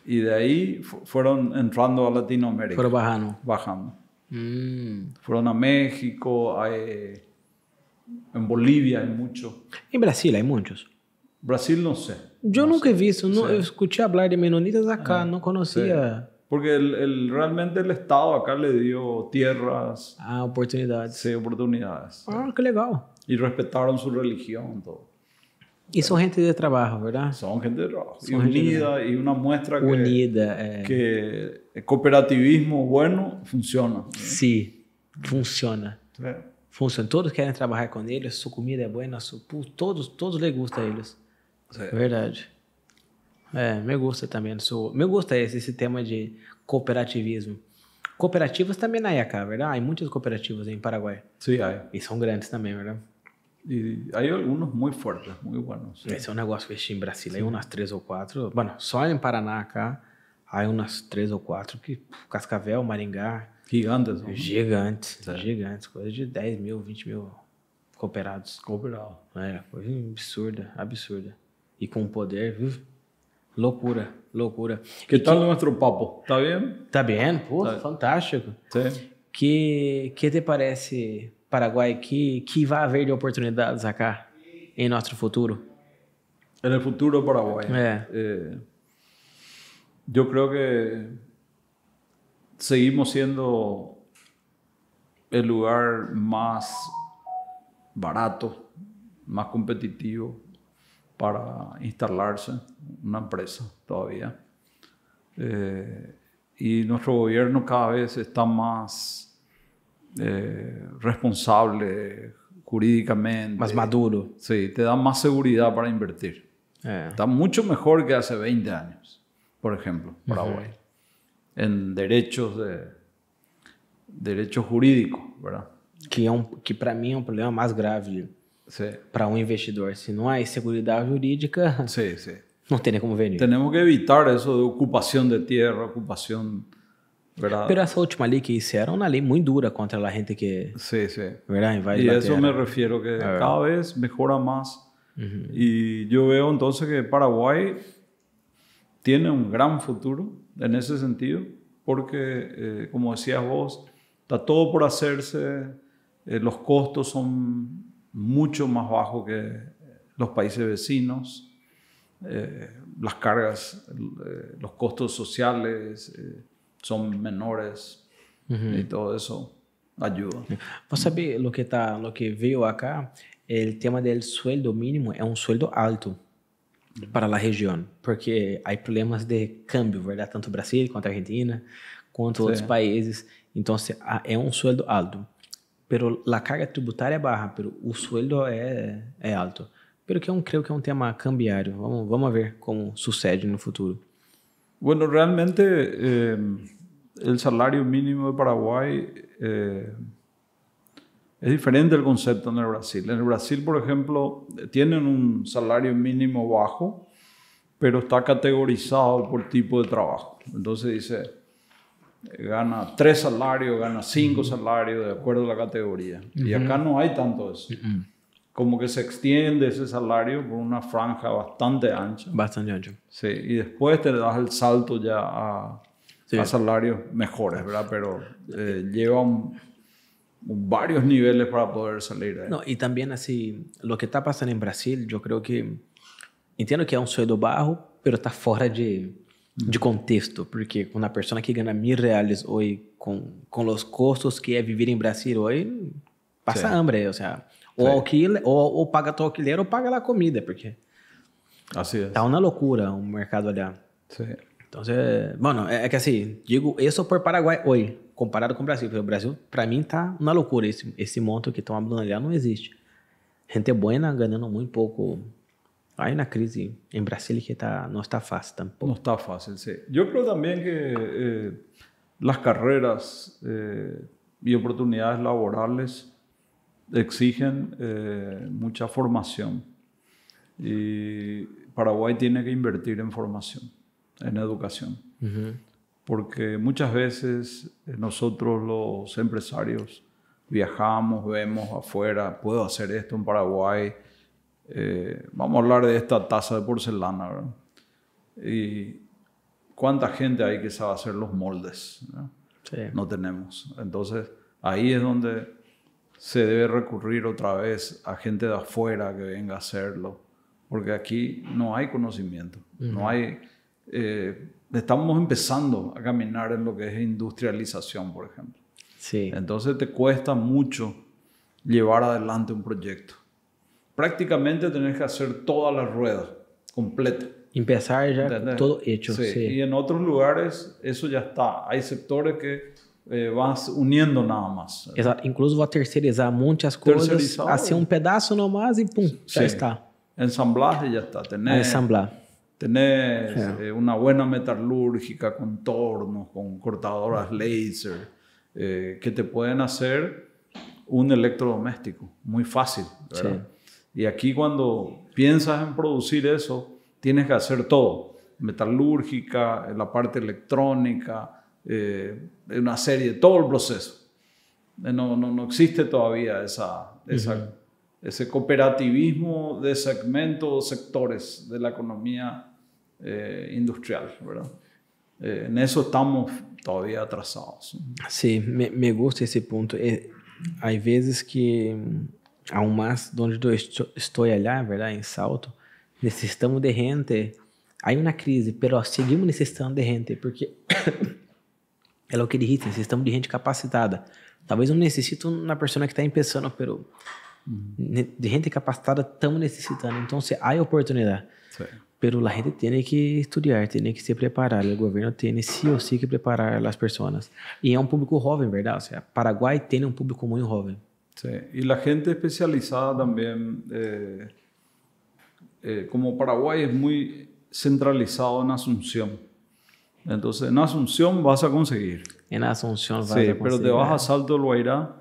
Y de ahí fueron entrando a Latinoamérica. Fueron bajando. Bajando. Mm. Fueron a México, a... Eh, en Bolivia hay muchos. En Brasil hay muchos. Brasil no sé. Yo nunca he visto, no, escuché hablar de menonitas acá, no conocía. Porque el, realmente el Estado acá le dio tierras. Ah, oportunidades. Sí, oportunidades. Ah, qué legal. Y respetaron su religión, todo. Y son gente de trabajo, ¿verdad? Son gente de trabajo. y unida, y una muestra que, eh. que el cooperativismo bueno funciona. Sí, funciona. funciona. Todos querem trabalhar com eles, sua comida é boa, Sua, todos, todos lhe gusta eles. É. é. Verdade. É, me gusta também. Sou, meu esse, esse tema de cooperativismo. Cooperativas também na IACA, verdade? Há muitas cooperativas em Paraguai. Sim, há. E são grandes também, verdade? E há alguns muito fortes, muito bons. Esse é um negócio que em Brasil, Há umas três ou quatro. Bueno, só em Paraná, cá, há umas três ou quatro que Cascavel, Maringá, Gigantes. gigantes, é. Coisa de 10 mil, 20 mil cooperados. Cooperal. É, coisa absurda, absurda. E com poder, viu? Loucura, loucura. Que tal que... nosso papo? Tá vendo? Tá vendo? Pô, tá. fantástico. Sim. Que, que te parece, Paraguai, que, que vai haver de oportunidades acá em nosso futuro? No futuro do Paraguai. É. eu eh, creio que seguimos siendo el lugar más barato, más competitivo para instalarse una empresa todavía. Eh, y nuestro gobierno cada vez está más eh, responsable jurídicamente. Más maduro. Sí, te da más seguridad para invertir. Eh. Está mucho mejor que hace 20 años, por ejemplo, Paraguay en derechos de derechos jurídicos, ¿verdad? Que um, que para mí es un um problema más grave para un um investidor, Si no hay seguridad jurídica. Sí, sí. No tiene como venir. Tenemos que evitar eso de ocupación de tierra, ocupación ¿verdad? Pero esa última ley que hicieron, una ley muy dura contra la gente que... Sí, sí. ¿verdad? y a eso me refiero, que cada vez mejora más. Y yo veo entonces que Paraguay tiene un gran futuro en ese sentido, porque eh, como decías vos, está todo por hacerse, eh, los costos son mucho más bajos que los países vecinos, eh, las cargas, los costos sociales son menores y todo eso ayuda. Vos sabés lo que, está, lo que veo acá, el tema del sueldo mínimo es un sueldo alto. para a região, porque há problemas de câmbio, verdade? Tanto Brasil quanto Argentina, quanto Sim. outros países. Então, é um sueldo alto. Pero a carga tributária é baixa, pero o sueldo é, é alto. Pero que eu é creio que é um tema cambiário. Vamos, vamos ver como sucede no futuro. Bueno, realmente eh, o salário mínimo do Paraguai eh, Es diferente el concepto en el Brasil. En el Brasil, por ejemplo, tienen un salario mínimo bajo, pero está categorizado por tipo de trabajo. Entonces dice, gana tres salarios, gana cinco salarios, de acuerdo a la categoría. Y acá no hay tanto eso. Como que se extiende ese salario por una franja bastante ancha. Bastante ancha. Sí, y después te das el salto ya a, salarios mejores, ¿verdad? Pero eh, llega... un varios niveles para poder salir. ¿eh? No, y también así, lo que está pasando en Brasil, yo creo que ...entiendo que es un sueldo bajo, barro, está fuera de, de contexto, porque una persona que gana... mil reales hoy con los costos... que es vivir en Brasil hoy... ...pasa hambre, o sea... ...o paga tu alquiler o paga la comida, porque Así está una locura un mercado allá... bueno, es que así... digo eso por Paraguay hoy comparado con Brasil. Porque Brasil, para mí está una locura. Ese monto que estão abrindo ali não existe. Gente buena ganhando muito pouco. Aí na crise em Brasil que tá, não está fácil tampoco. No está fácil, sí. Yo creo también que eh, las carreras y eh, e oportunidades laborales exigen eh, mucha formación. Y Paraguay tiene que invertir en formación, en educación. Uh porque muchas veces eh, nosotros los empresarios viajamos, vemos afuera, puedo hacer esto en Paraguay, eh, vamos a hablar de esta taza de porcelana, ¿verdad? Y cuánta gente hay que sabe hacer los moldes, ¿no? no tenemos. Entonces, ahí es donde se debe recurrir otra vez a gente de afuera que venga a hacerlo, porque aquí no hay conocimiento, no hay eh, estamos empezando a caminar en lo que es industrialización, por ejemplo. Sí. Entonces te cuesta mucho llevar adelante un proyecto. Prácticamente tenés que hacer toda la rueda completa. Empezar ya todo hecho. Sí. Y en otros lugares eso ya está. Hay sectores que eh, vas uniendo nada más. incluso Incluso a tercerizar muchas cosas Hacer un pedazo nomás y pum, ya está. ensamblaje ya está. Tener... Ensamblar tener eh, una buena metalúrgica con tornos, con cortadoras láser, eh, que te pueden hacer un electrodoméstico muy fácil. Y aquí cuando piensas en producir eso, tienes que hacer todo. Metalúrgica, eh, la parte electrónica, una serie, todo el proceso. No, no, no existe todavía esa, ese cooperativismo de segmentos o sectores de la economía eh, industrial, ¿verdad? Eh, en eso estamos todavía atrasados. Sí, me, me gusta esse ponto. Há eh, hay vezes que mm, aún más donde yo estoy allá, ¿verdad? En Salto, necesitamos de gente. Há uma crise, pero seguimos necessitando de gente, porque é o que eles dizem, necessitamos de gente capacitada. Talvez não necessito uma pessoa que está começando, pero uhum. de gente capacitada estamos necessitando. Então, se há oportunidade. Sim. pero la gente tiene que estudiar, tiene que se preparar, el gobierno tiene sí o sí que preparar a las personas. Y es un público joven, ¿verdad? O sea, Paraguay tiene un público muy joven. Sí, y la gente especializada también, eh, eh, como Paraguay es muy centralizado en Asunción. Entonces, en Asunción vas a conseguir. En Asunción vas a conseguir. pero te vas a Salto lo irá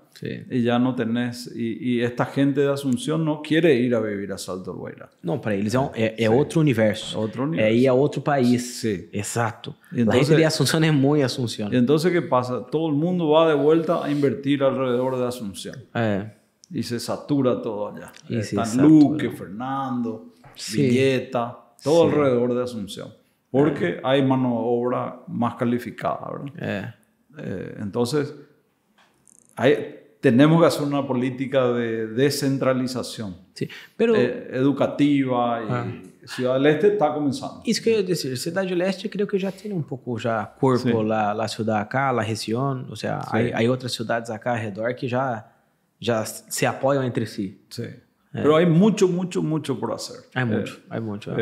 y ya no tenés. Y esta gente de Asunción no quiere ir a vivir a Salto No, no para ellos es otro universo. otro universo. ir a otro país. Sí. exacto la gente de Asunción es muy Asunción. Entonces, ¿qué pasa? Todo el mundo va de vuelta a invertir alrededor de Asunción. Eh. Y se satura todo allá. están Luque, Fernando, sí. Villeta, todo alrededor de Asunción. Porque eh. hay mano de obra más calificada eh. entonces, hay, tenemos que hacer una política de descentralización sí, pero... Eh, educativa y ah. Ciudad del Este está comenzando. es que decir, Ciudad dizer, del Este, que ya tiene un poco ya cuerpo la Ciudad acá, la región, o sea, hay otras ciudades acá alrededor que ya ya se apoyan entre sí. Sí. Eh. Pero hay mucho, mucho, mucho por hacer. Hay eh, mucho, hay mucho.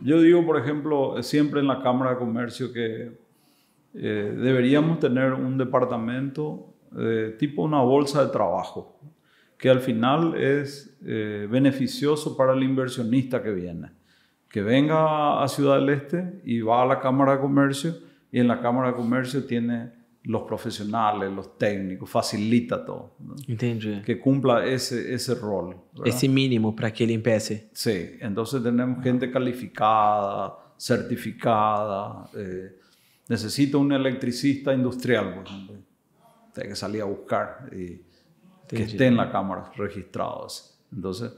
yo digo, por ejemplo, siempre en la Cámara de Comercio que deberíamos tener un departamento tipo una bolsa de trabajo, que al final es eh, beneficioso para el inversionista que viene, que venga a Ciudad del Este y va a la Cámara de Comercio y en la Cámara de Comercio tiene los profesionales, los técnicos, facilita todo. Que cumpla ese, ese rol. Ese mínimo para que él empiece. Sí, entonces tenemos gente calificada, certificada. Eh, necesito un electricista industrial, por ejemplo que salía a buscar y que esté en la cámara registrados. Entonces,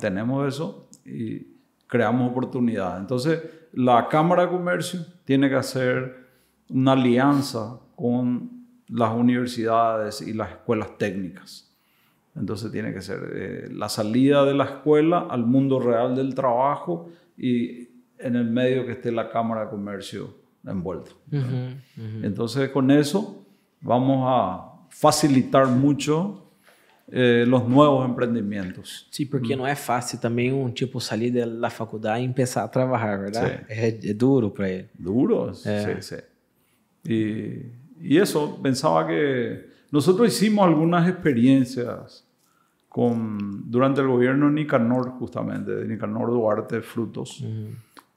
tenemos eso y creamos oportunidades. Entonces, la Cámara de Comercio tiene que hacer una alianza con las universidades y las escuelas técnicas. Entonces tiene que ser eh, la salida de la escuela al mundo real del trabajo y en el medio que esté la Cámara de Comercio envuelta. Entonces con eso vamos a facilitar mucho eh, los nuevos emprendimientos. sí, porque mm. no es fácil también un tipo salir de la facultad y empezar a trabajar, ¿verdad? Es duro para él. Duro, eh. Sí, sí. Y eso, pensaba que Nosotros hicimos algunas experiencias con durante gobierno de Nicanor, justamente, de Nicanor Duarte Frutos.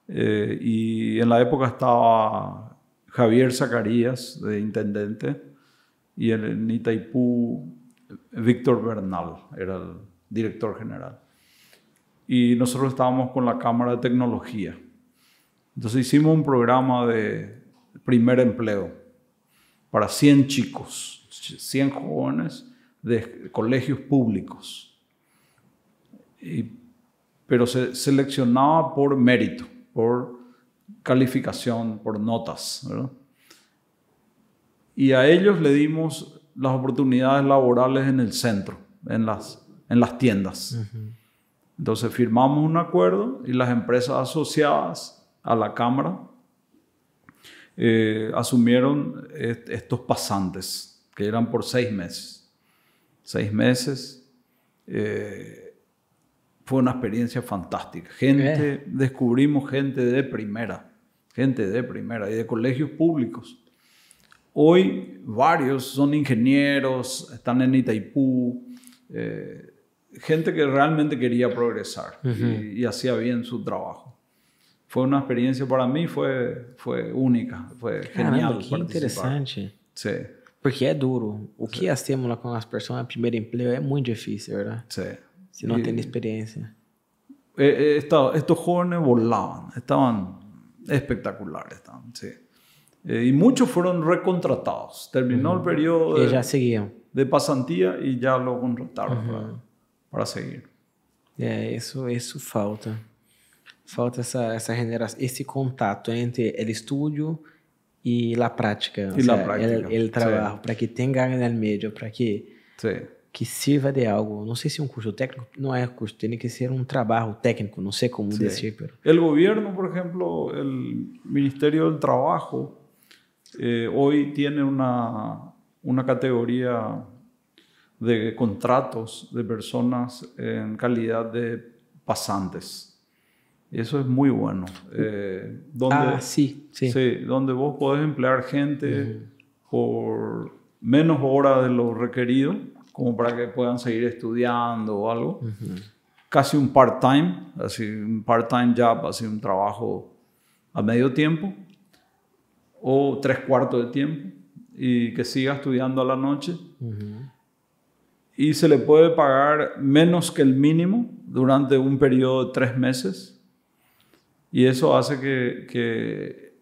Eh, y en la época estaba Javier Zacarías, de intendente y el, en Itaipú Víctor Bernal era el director general. Y nosotros estábamos con la Cámara de Tecnología. Entonces hicimos un programa de primer empleo para 100 chicos, 100 jóvenes de colegios públicos. pero se seleccionaba por mérito, por calificación, por notas. ¿verdad? y a ellos le dimos las oportunidades laborales en el centro, en las, en las tiendas. Entonces firmamos un acuerdo y las empresas asociadas a la Cámara eh, asumieron estos pasantes, que eran por seis meses. Seis meses. Eh, fue una experiencia fantástica. Gente, eh. descubrimos gente de primera, gente de primera y de colegios públicos Hoy varios son ingenieros, están en Itaipú, eh, gente que realmente quería progresar y, hacía bien su trabajo fue una experiencia para mí, fue, fue única, fue genial. Qué participar. Sí. Porque es duro. O hacemos con las personas en primer empleo? Es muy difícil, ¿verdad? Sí. no no experiencia experiencia. Eh, eh, estos jóvenes volaban, estaban espectaculares, estaban, sí. Eh, y muchos fueron recontratados. Terminó el periodo de, de, pasantía y ya lo contrataron para, seguir. Eso falta. Falta esa esa generación ese entre el estudio y la práctica. El trabajo. el trabajo para que en el medio. para que, que sirva de algo. no sé si un curso técnico, no es curso, tiene que ser un trabajo técnico, no sé cómo decir Pero... gobierno, por ejemplo, el Ministerio del Trabajo... Eh, hoy tiene una, una categoría de contratos de personas en calidad de pasantes. Eso es muy bueno. Eh, donde, ah, sí, sí. donde vos podés emplear gente por menos horas de lo requerido, como para que puedan seguir estudiando o algo. Casi un part-time, así un part-time job, así un trabajo a medio tiempo, o tres cuartos de tiempo y que siga estudiando a la noche. Y se le puede pagar menos que el mínimo durante un periodo de tres meses. Y eso hace que,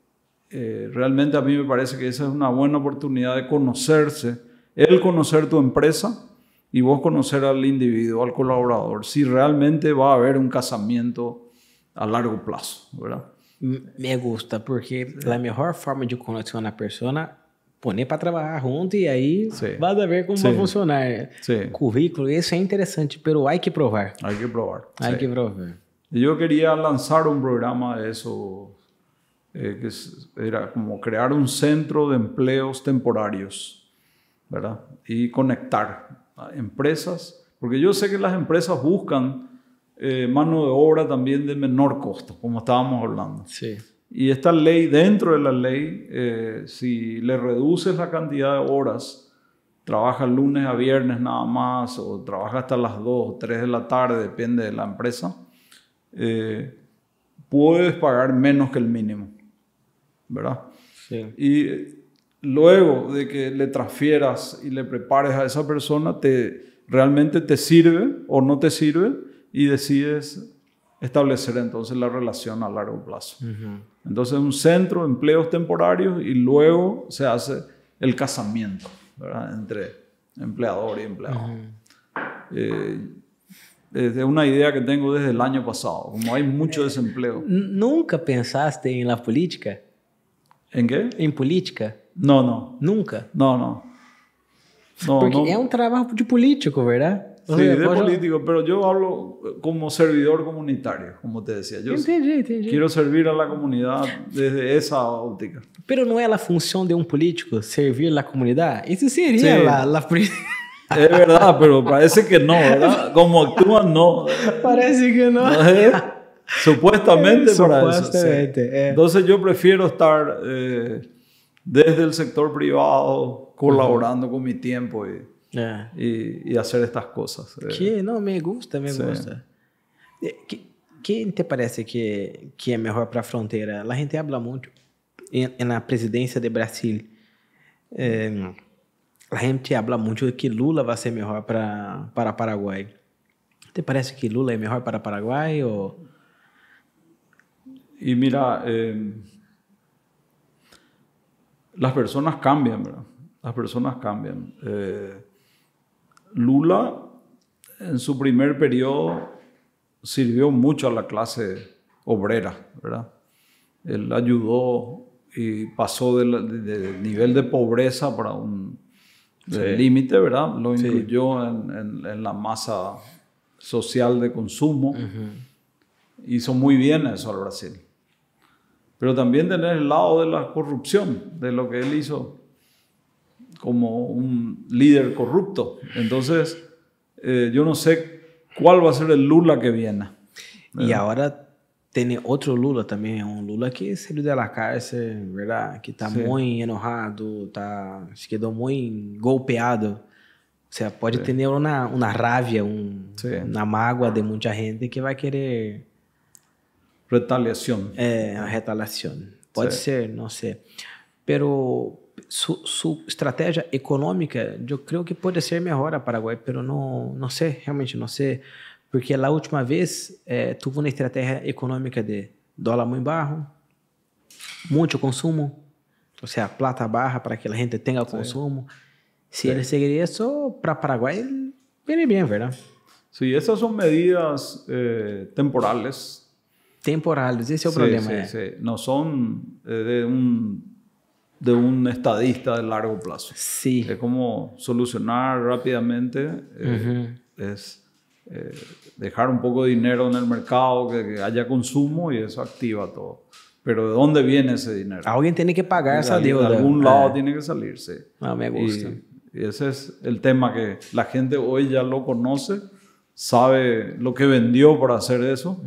eh, realmente a mí me parece que esa es una buena oportunidad de conocerse, él conocer tu empresa y vos conocer al individuo, al colaborador, si realmente va a haber un casamiento a largo plazo, ¿verdad? Me gusta, porque é. a melhor forma de conexionar a pessoa, poner para trabalhar junto e aí sí. vai ver como sí. vai funcionar. Sí. Currículo, isso é interessante, pero há que provar. Há que provar. Hay que provar. Eu queria lançar um programa de eso, eh, que era como criar um centro de empregos temporários, ¿verdad? conectar empresas, porque eu sei que as empresas buscam Eh, mano de obra también de menor costo, como estábamos hablando. Y esta ley, dentro de la ley, eh, si le reduces la cantidad de horas, trabaja lunes a viernes nada más, o trabaja hasta las 2 o 3 de la tarde, depende de la empresa, eh, puedes pagar menos que el mínimo, ¿verdad? Y luego de que le transfieras y le prepares a esa persona, te, realmente te sirve o no te sirve, y decides establecer entonces la relación a largo plazo. Entonces un centro, empleos temporarios y luego se hace el casamiento ¿verdad? entre empleador y empleado. Eh, es una idea que tengo desde el año pasado, como hay mucho eh, desempleo. ¿Nunca pensaste en la política? ¿En qué? En política. No, no. ¿Nunca? No, no. Porque es un trabajo de político, ¿verdad? Sí, de, pues, político, pero yo hablo eh, como servidor comunitario, como te decía. Yo quiero servir a la comunidad desde esa óptica. Pero no es la función de un político servir a la comunidad. Eso sería la, la... Es verdad, pero parece que no, ¿verdad? Como actúan, no. Parece que no. ¿Eh? Supuestamente, para eso. Eh. Entonces yo prefiero estar desde el sector privado colaborando con mi tiempo y É. e e y, estas coisas eh. Que não me gusta, me gusta. Eh, Quem te parece que, que é melhor para a fronteira A gente habla muito na presidência de Brasil. Eh, a gente habla muito que Lula vai ser melhor para para Paraguai. Te parece que Lula é melhor para Paraguai ou? E mira, eh, as pessoas cambiam, As pessoas cambiam. Eh, Lula en su primer periodo sirvió mucho a la clase obrera, ¿verdad? Él ayudó y pasó del, nivel de pobreza para un límite, ¿verdad? Lo incluyó en, la masa social de consumo. Hizo muy bien eso al Brasil. Pero también tener el lado de la corrupción, de lo que él hizo como un líder corrupto. Entonces, eh, yo no sé cuál va a ser el Lula que viene. Y eh. ahora tiene otro Lula también, un Lula que salió de la cárcel, ¿verdad? Que está muy enojado, está, se quedó muy golpeado. O sea, puede tener una rabia, una magua de mucha gente que va a querer. retaliación. eh retaliación. Puede ser, no sé. Pero sua su estrategia econômica, eu creio que pode ser melhor a Paraguai, pero não não sei, realmente não sei, porque a última vez eh, teve uma estratégia econômica de dólar muito barro, muito consumo, ou seja, plata barra para que a gente tenha consumo. Se ele seguir isso, para Paraguai, viene bem, verdade? Sim, sí, essas são medidas eh, temporales. Temporales, esse é o sí, problema. Sí, é. Não são eh, de um de un estadista de largo plazo. Sí. Es como solucionar rápidamente, eh, es eh, dejar un poco de dinero en el mercado, que, haya consumo y eso activa todo. Pero ¿de dónde viene ese dinero? Alguien tiene que pagar esa deuda. De algún lado eh. tiene que salirse. Ah, me gusta. Y, ese es el tema que la gente hoy ya lo conoce, sabe lo que vendió para hacer eso.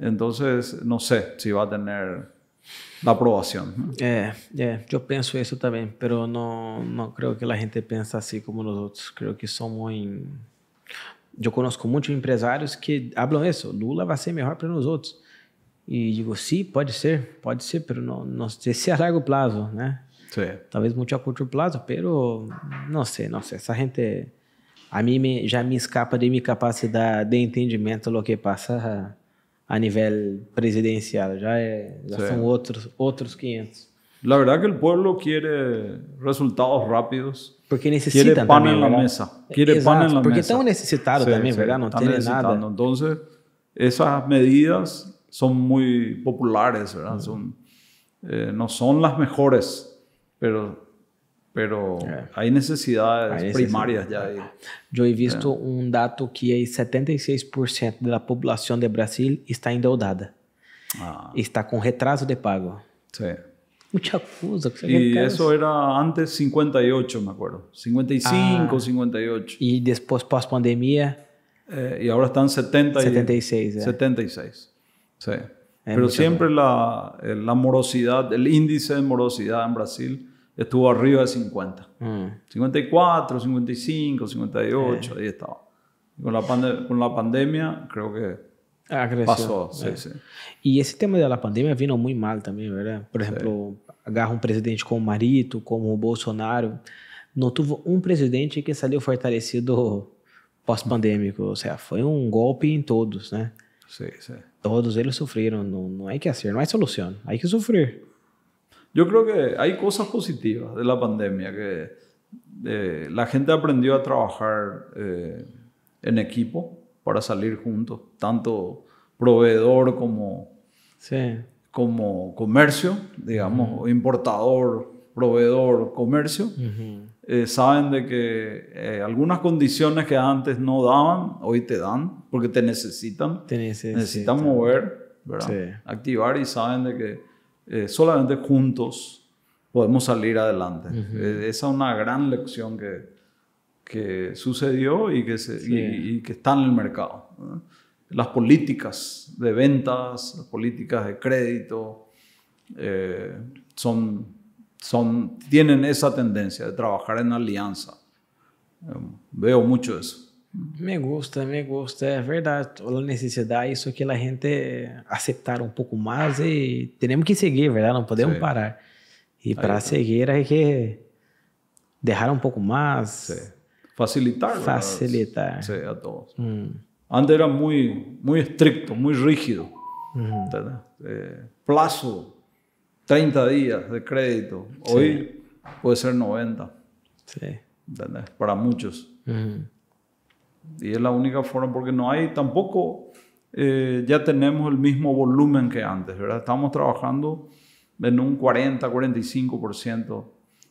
Entonces, no sé si va a tener da próxima. É, é. Eu penso isso também, mas não não creio que a gente pense assim como outros. Creio que somos em. Eu conheço muitos empresários que falam isso. Lula vai ser melhor para nós outros. E digo, sim, sí, pode ser, pode ser, mas não, não sei se a largo prazo, né? Sí. Talvez muito a curto prazo, mas não sei, não sei. Essa gente a mim já me escapa de minha capacidade de entendimento do que passa a nivel presidencial, ya, eh, son otros, 500. La verdad que el pueblo quiere resultados rápidos. Porque necesitan quiere pan en la mesa. Quiere en la porque mesa. Porque están necesitados también, ¿verdad? No tienen nada. Entonces, esas medidas son muy populares, ¿verdad? son, eh, no son las mejores, pero pero eh. hay necesidades primarias ya. Yo he visto eh. un dato que hay 76% de la población de Brasil está endeudada. Ah. Está con retraso de pago. Sí. Mucha cosa. Y eso era antes 58, me acuerdo. 55, 58. Ah. Y después, post pandemia. Eh, y ahora están 70 76. 76. Sí. Pero siempre la, la morosidad, el índice de morosidad en Brasil estuvo arriba de 50. Mm. 54, 55, 58, eh. ahí estaba. Y con la, con la pandemia creo que ah, passou. É. Sí, eh. sí. E esse tema da pandemia vindo muito mal também, verdade? Por exemplo, sí. agarra um presidente como Marito, como o Bolsonaro. Não tuvo um presidente que saiu fortalecido pós-pandêmico. Ou seja, foi um golpe em todos, né? Todos eles sofreram. Não, não é que assim, não é solução. Aí que sofrer. Yo creo que hay cosas positivas de la pandemia, que eh, la gente aprendió a trabajar eh, en equipo para salir juntos, tanto proveedor como, como comercio, digamos, importador, proveedor, comercio. Eh, saben de que algunas condiciones que antes no daban, hoy te dan, porque te necesitan. necesitan, mover, activar y saben de que eh, solamente juntos podemos salir adelante. Eh, esa es una gran lección que, que sucedió y que, se, que está en el mercado. Las políticas de ventas, las políticas de crédito, eh, son, son, tienen esa tendencia de trabajar en alianza. veo mucho eso. Me gusta, me gusta, É verdade. a necessidade isso que a gente aceitar um pouco mais e temos que seguir, verdade não podemos parar. e para tá. seguir é que deixar um pouco mais Facilitar. Facilitar. a todos. Hum. Antes era muito muito estricto, muito rígido. Mm. Eh, plazo, 30 dias de crédito. Hoy pode ser 90. Para muitos uhum. Y es la única forma, porque no hay tampoco, eh, ya tenemos el mismo volumen que antes, ¿verdad? Estamos trabajando en un 40, 45%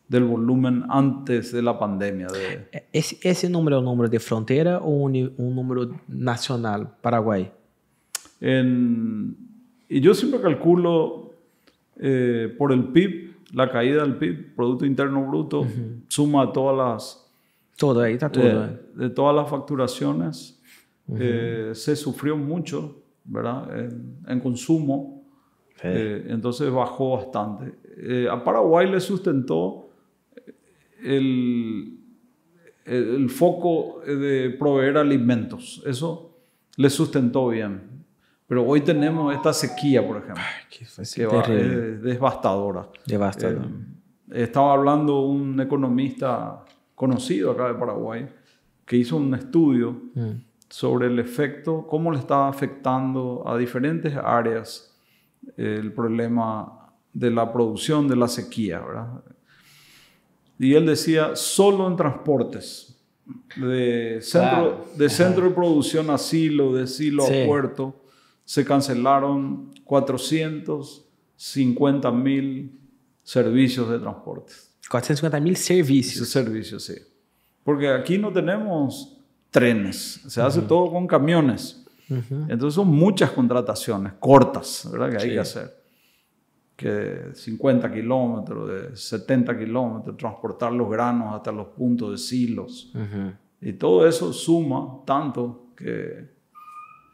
del volumen antes de la pandemia. De... ¿Ese, ¿Ese número es un número de frontera o un, número nacional, Paraguay? y yo siempre calculo eh, por el PIB, la caída del PIB, Producto Interno Bruto, suma todas las todo ahí está todo. de eh. todas las facturaciones eh, se sufrió mucho, ¿verdad? En, consumo. Eh, entonces bajó bastante. a Paraguay le sustentó el, el, foco de proveer alimentos. Eso le sustentó bien. Pero hoy tenemos esta sequía, por ejemplo, qué es devastadora. devastadora. estaba hablando un economista conocido acá de Paraguay, que hizo un estudio mm. sobre el efecto, cómo le estaba afectando a diferentes áreas eh, el problema de la producción de la sequía, ¿verdad? Y él decía, solo en transportes, de centro, de, centro de producción a silo, de silo a puerto, se cancelaron 450 mil servicios de transportes. 450 mil servicios. Servicios, sí. Porque aquí no tenemos trenes, se hace todo con camiones. Entonces son muchas contrataciones cortas, ¿verdad? Que hay que hacer. Que 50 kilómetros, 70 kilómetros, transportar los granos hasta los puntos de silos. Y todo eso suma tanto que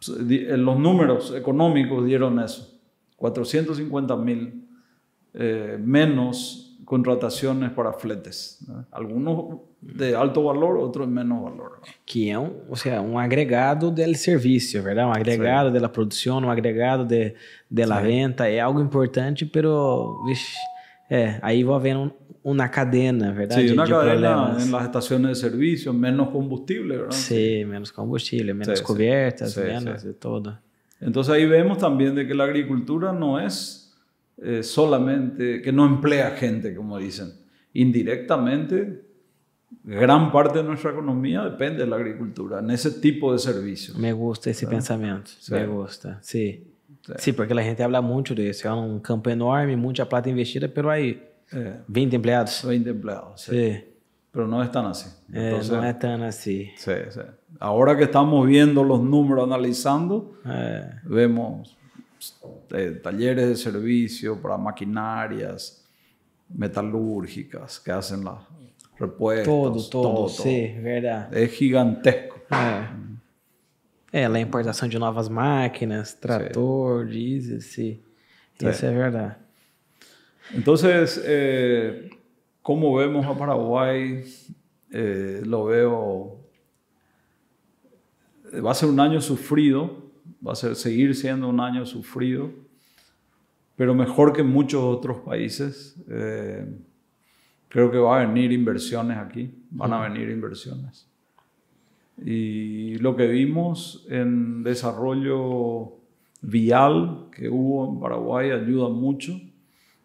pues, los números económicos dieron eso. 450 mil eh, menos contrataciones para fletes. Algunos de alto valor, otros de menos valor. Que es, un um, um agregado del servicio, ¿verdad? Un um agregado de la producción, un agregado de, de la venta. Es algo importante, pero, ahí va a haber una cadena, ¿verdad? Sí, una cadena en em las estaciones de servicio. menos combustible, ¿verdad? Sí, menos combustible, menos cubiertas, menos de todo. Entonces ahí vemos también de que la agricultura no es eh, solamente, que no emplea gente, como dicen. Indirectamente, gran parte de nuestra economía depende de la agricultura, en ese tipo de servicios. Me gusta ese pensamiento, me gusta, sí. sí. porque la gente habla mucho de eso, es un campo enorme, mucha plata invertida, pero hay 20 eh, empleados. 20 empleados, sí. Pero no están así. Eh, Entonces, están así sí Ahora que estamos viendo los números, analizando, vemos eh, talleres de servicio para maquinarias metalúrgicas que hacen las repuestos. Todo, todo, es gigantesco. Ah. Eh, la importación de nuevas máquinas, trator, sí. diesel, Isso sí. como eh, vemos a Paraguay lo veo. Va a ser un año sufrido, va a seguir siendo un año sufrido, pero mejor que muchos otros países. Eh, creo que va a venir inversiones aquí, van a venir inversiones. Y lo que vimos en desarrollo vial que hubo en Paraguay ayuda mucho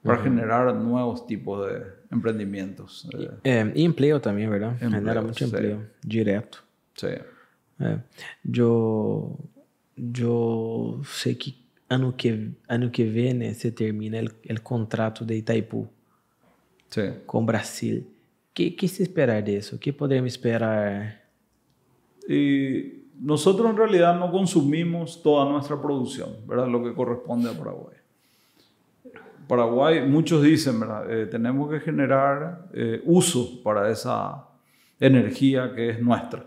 para generar nuevos tipos de emprendimientos. Y, eh. Eh, empleo también, ¿verdad? Genera mucho empleo directo. Sí. yo yo sé que ano que, que viene se termina el, contrato de Itaipú con Brasil. ¿Qué, ¿Qué se espera de eso? ¿Qué podemos esperar? nosotros en realidad no consumimos toda nuestra producción, ¿verdad? Lo que corresponde a Paraguay. Paraguay, muchos dicen, eh, tenemos que generar eh, uso para esa energía que es nuestra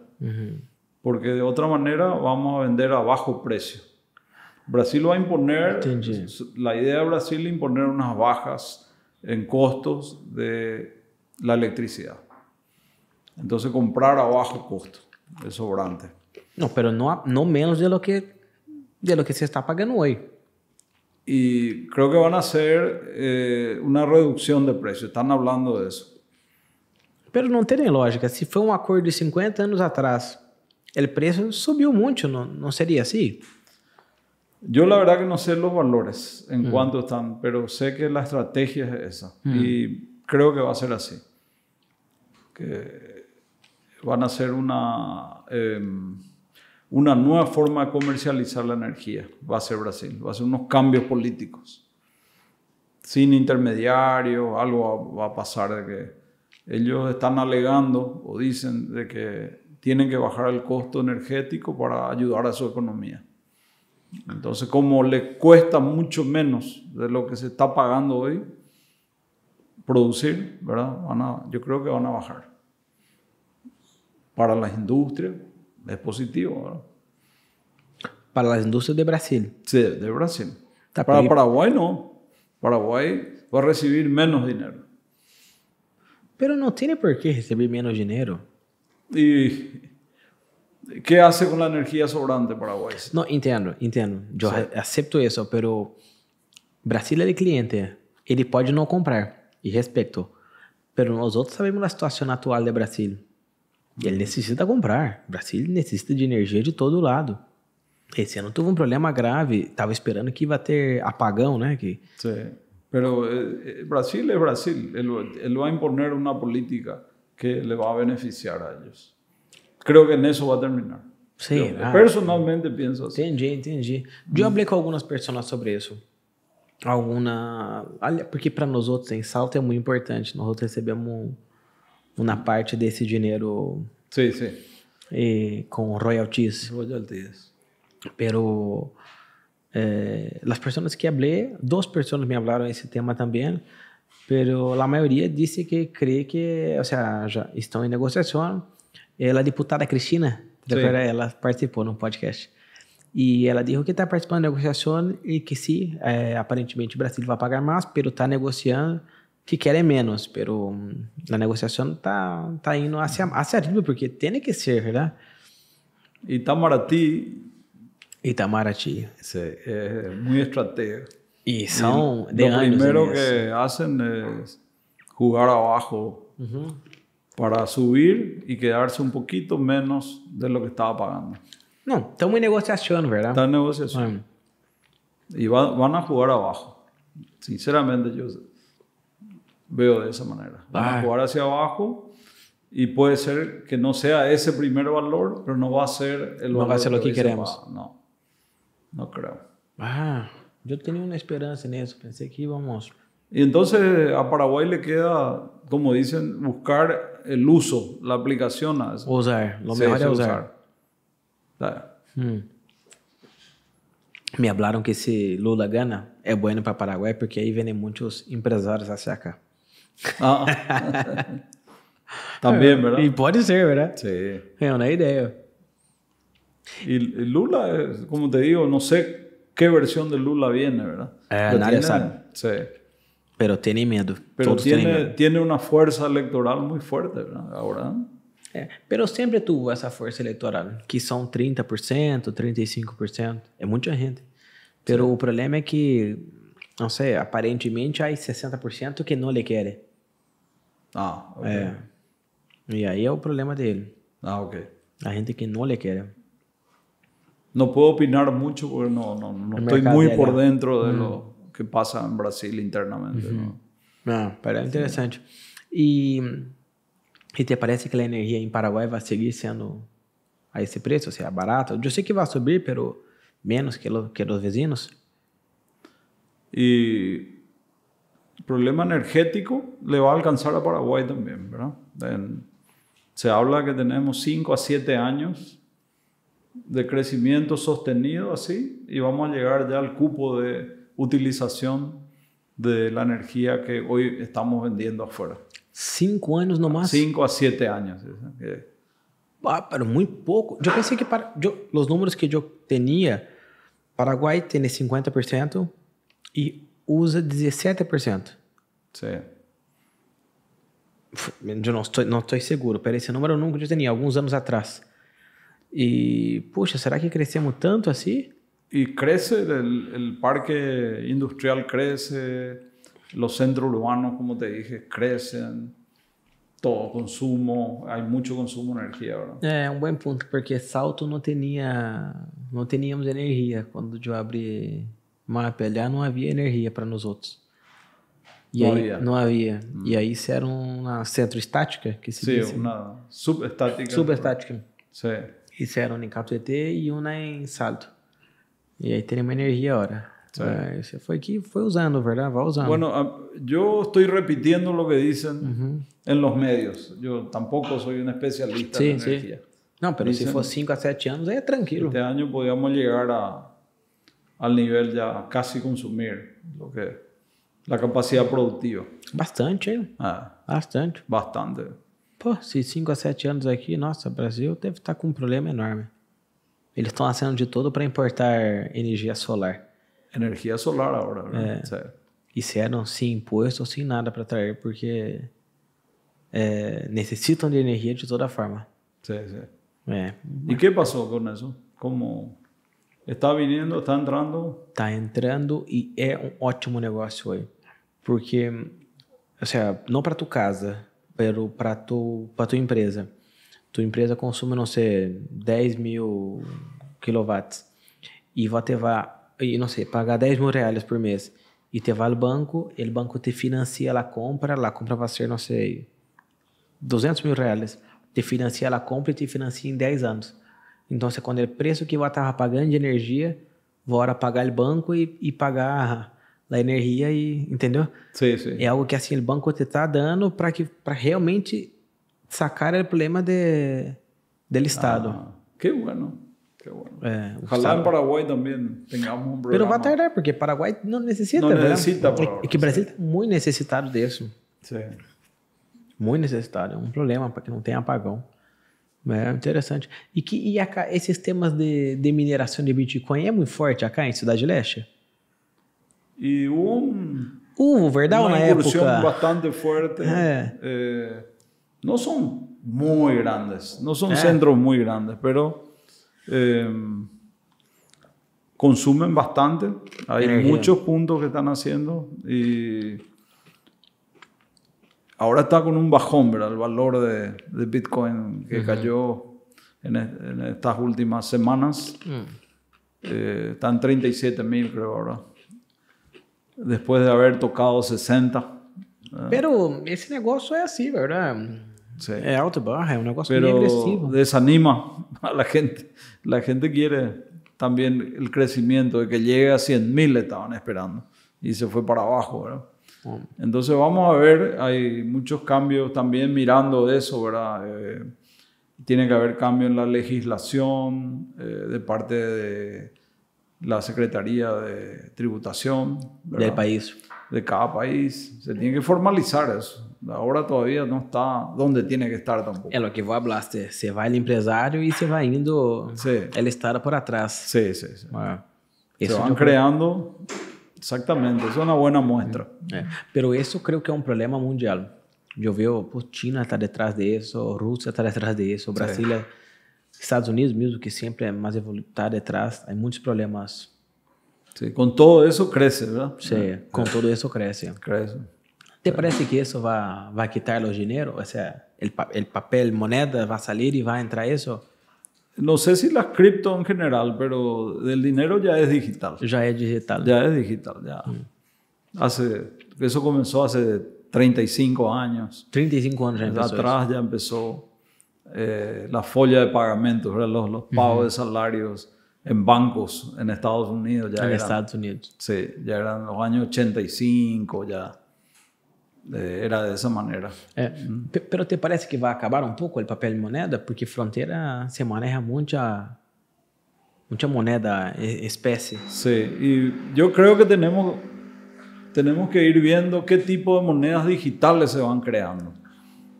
porque de otra manera vamos a vender a bajo precio. Brasil va a imponer, la idea de Brasil es imponer unas bajas en costos de la electricidad. Entonces comprar a bajo costo, es sobrante. No, pero no, no menos de lo, que, de lo que se está pagando hoy. Y creo que van a hacer eh, una reducción de precio, están hablando de eso. Pero no tiene lógica. Si fue un acuerdo de 50 años atrás el precio subió mucho, ¿no, no sería así? Yo la verdad que no sé los valores en mm. cuanto están, pero sé que la estrategia es esa mm. y creo que va a ser así. van a ser una, em, una nueva forma de comercializar la energía, va a ser Brasil, va a ser unos cambios políticos. Sin intermediarios, algo va a pasar de que ellos están alegando o dicen de que tienen que bajar el costo energético para ayudar a su economía. Entonces, como le cuesta mucho menos de lo que se está pagando hoy producir, ¿verdad? yo creo que van a bajar. Para las industrias es positivo, Para las industrias de Brasil. Sí, de Brasil. para Paraguay no. Paraguay va a recibir menos dinero. Pero no tiene por qué recibir menos dinero. E que hace com a energia sobrante para Paraguay? Não, entendo, entendo. Eu sí. acepto isso, mas Brasil é cliente, ele pode não comprar, e respeito. Mas nós outros sabemos a situação atual de Brasil. Ele necessita comprar. Brasil necessita de energia de todo lado. Esse ano teve um problema grave, estava esperando que ia ter apagão, né? Que... Sim. Mas eh, eh, Brasil é Brasil. Ele, ele vai impor uma política que le va a beneficiar a ellos. Creo que en eso va a terminar. Sim. Eu, ah, personalmente penso assim. Entendi, entendi. Eu falei com algumas pessoas sobre isso. Alguma. Porque para nós outros em salto é muito importante. Nós outros recebemos uma parte desse dinheiro. Sim, sim. Eh, com royalties. Royalties. Pero. Eh, as pessoas que falei, duas pessoas me falaram esse tema também pero a maioria disse que crê que, ou seja, já estão em negociação. Ela, eh, a deputada Cristina, ela participou num podcast. E ela disse que está participando da negociação e que se, eh, é, aparentemente, o Brasil vai pagar mais, pero está negociando que querem menos, pero na mm, negociação tá, tá indo hacia, hacia porque tem que ser, né? Itamaraty. Itamaraty. Sim, é muito estratégico. Y son de Lo primero que hacen es jugar abajo para subir y quedarse un poquito menos de lo que estaba pagando. No, está muy negociación, ¿verdad? Está en negociación. Y van a jugar abajo. Sinceramente yo veo de esa manera. Van a ah. jugar hacia abajo y puede ser que no sea ese primer valor, pero no va a ser el valor. No va a ser lo que, queremos. No, no creo. Ah. Yo tenía una esperanza en eso, pensé que íbamos. Y entonces a Paraguay le queda, como dicen, buscar el uso, la aplicación a Usar, lo mejor es usar. Hmm. Me hablaron que si Lula gana, es bueno para Paraguay porque ahí vienen muchos empresarios hacia acá. Ah. También, ¿verdad? Y puede ser, ¿verdad? Sí. Es una idea. Y Lula, como te digo, no sé qué versión de Lula viene, ¿verdad? Ah, nadie sabe. Sí. Pero tiene miedo. Pero tiene, tiene una fuerza electoral muy fuerte, ¿verdad? Ahora. Eh, siempre tuvo esa fuerza electoral, que son 30%, 35%, Es mucha gente. Pero el problema es que, no sé, aparentemente hay 60% que no le quiere. Ah, ok. Eh, y ahí es el problema problema él. Ah, ok. La gente que no le quiere. No puedo opinar mucho porque no, estoy muy por dentro de lo que pasa en Brasil internamente. Ah, pero interesante. ¿Y te parece que la energía en Paraguay va a seguir siendo a ese precio? O sea, barato? Yo sé que va a subir, pero menos que, que los vecinos. Y el problema energético le va a alcanzar a Paraguay también. ¿verdad? se habla que tenemos 5 a 7 años de crecimiento sostenido así y vamos a llegar ya al cupo de utilización de la energía que hoy estamos vendiendo afuera. Cinco años nomás. Cinco a siete años. Ah, pero muy poco. Yo pensé que para, yo, los números que yo tenía, Paraguay tiene 50% y usa 17%. Sí. Yo no estoy, no estoy seguro, pero ese número nunca yo tenía, algunos años atrás. E puxa, ¿será que crescemos tanto assim? E cresce, o parque industrial cresce, os centros urbanos, como te dije, crescem. todo consumo, há muito consumo de energia, agora. É, um bom ponto, porque Salto não tinha, não tínhamos energia. Quando eu abri mapa não havia energia para nós outros. E não aí, havia. Não havia. Hum. E aí isso era uma centro estática que se Sim, diz, né? uma subestática. Subestática. Sim. hicieron en Capitetê y una en Salto. Y ahí tenemos energía ahora. Sí. fue aquí, fue usando, ¿verdad? Va usando. Bueno, ah, yo estoy repitiendo lo que dicen en los medios. Yo tampoco soy un especialista en energía. No, pero si fue 5 a 7 años, es tranquilo. Este año podíamos llegar al nivel ya casi consumir lo que la capacidad productiva. Bastante, ah, Bastante. Bastante. Pô, se 5 a 7 anos aqui, nossa, o Brasil deve estar tá com um problema enorme. Eles estão acendo de todo para importar energia solar. Energia solar agora, né? É. Disseram é, sem imposto ou sem nada para trazer, porque é, necessitam de energia de toda forma. Sim, sim. É. E o que passou com isso? Como está vindo, está entrando? Está entrando e é um ótimo negócio aí. Porque, ou assim, seja, não para tu casa, para tu, para tua empresa. Tua empresa consuma, não sei, 10 mil quilowatts e vai te vá, e não sei, pagar 10 mil reais por mês e te vai ao banco, ele banco te financia a compra, a compra vai ser, não sei, 200 mil reais. Te financia a compra e te financia em 10 anos. Então, se quando é o preço que vai estar tá pagando de energia, vai pagar o banco e, e pagar da energia e entendeu? Sim, sim. É algo que assim o banco te está dando para que para realmente sacar o problema de do estado. Ah, que bueno. que bueno. É, Ojalá em Paraguai também Mas um vai tardar porque Paraguai não necessita. Não necessita. é que Brasil está muito necessitado disso. Sim. Muito necessitado. É um problema para que não tenha apagão. É interessante. E que e esses temas de, de mineração de Bitcoin é muito forte acá em Cidade Leste? Y hubo Una, evolución bastante fuerte. Eh. Eh, no son muy grandes, no son eh. centros muy grandes, pero consumen bastante. Hay muchos puntos que están haciendo y ahora está con un bajón, ¿verdad? El valor de, Bitcoin que cayó e, en, estas últimas semanas. Mm. están -huh. está 37 mil, creo, ahora después de haber tocado 60. Pero ese negocio es así, ¿verdad? Sí. Es alto baja, es una cosa Pero muy Desanima a la gente. La gente quiere también el crecimiento de que llegue a 100.000 estaban esperando y se fue para abajo, ¿verdad? Oh. Entonces vamos a ver, hay muchos cambios también mirando de eso, ¿verdad? Eh, tiene que haber cambio en la legislación eh, de parte de la Secretaría de Tributación. Del país. De cada país. Se tiene que formalizar eso. Ahora todavía no está donde tiene que estar tampoco. En lo que vos hablaste. se va el empresario y se va indo. el estar por atrás. Sí, sí, sí. Ah. Se van creando. Exactamente, es una buena muestra. Eh, pero eso creo que es un problema mundial. Yo veo pues China está detrás de eso, Rusia está detrás de eso, Brasil. Estados Unidos mismo, que siempre más evolucionado detrás, hay muchos problemas. Sí, con todo eso crece, ¿verdad? Sí, ah, con todo eso crece. Crece. ¿Te parece que eso va, a quitar los dinero? O sea, el, papel, moneda, va a salir y va a entrar eso. No sé si la cripto en general, pero el dinero ya es digital. Ya es digital. Ya es digital, ya. Mm. Hace, eso comenzó hace 35 años. 35 años ya Atrás ya empezó. Eh, la folla de pagamentos, los, los, pagos de salarios en bancos en Estados Unidos. Ya en Estados Unidos. Sí, ya eran los años 85, ya eh, era de esa manera. Eh, pero ¿te parece que va a acabar un poco el papel moneda? Porque frontera se maneja mucha, mucha moneda, especie. Sí, y yo creo que tenemos, tenemos que ir viendo qué tipo de monedas digitales se van creando.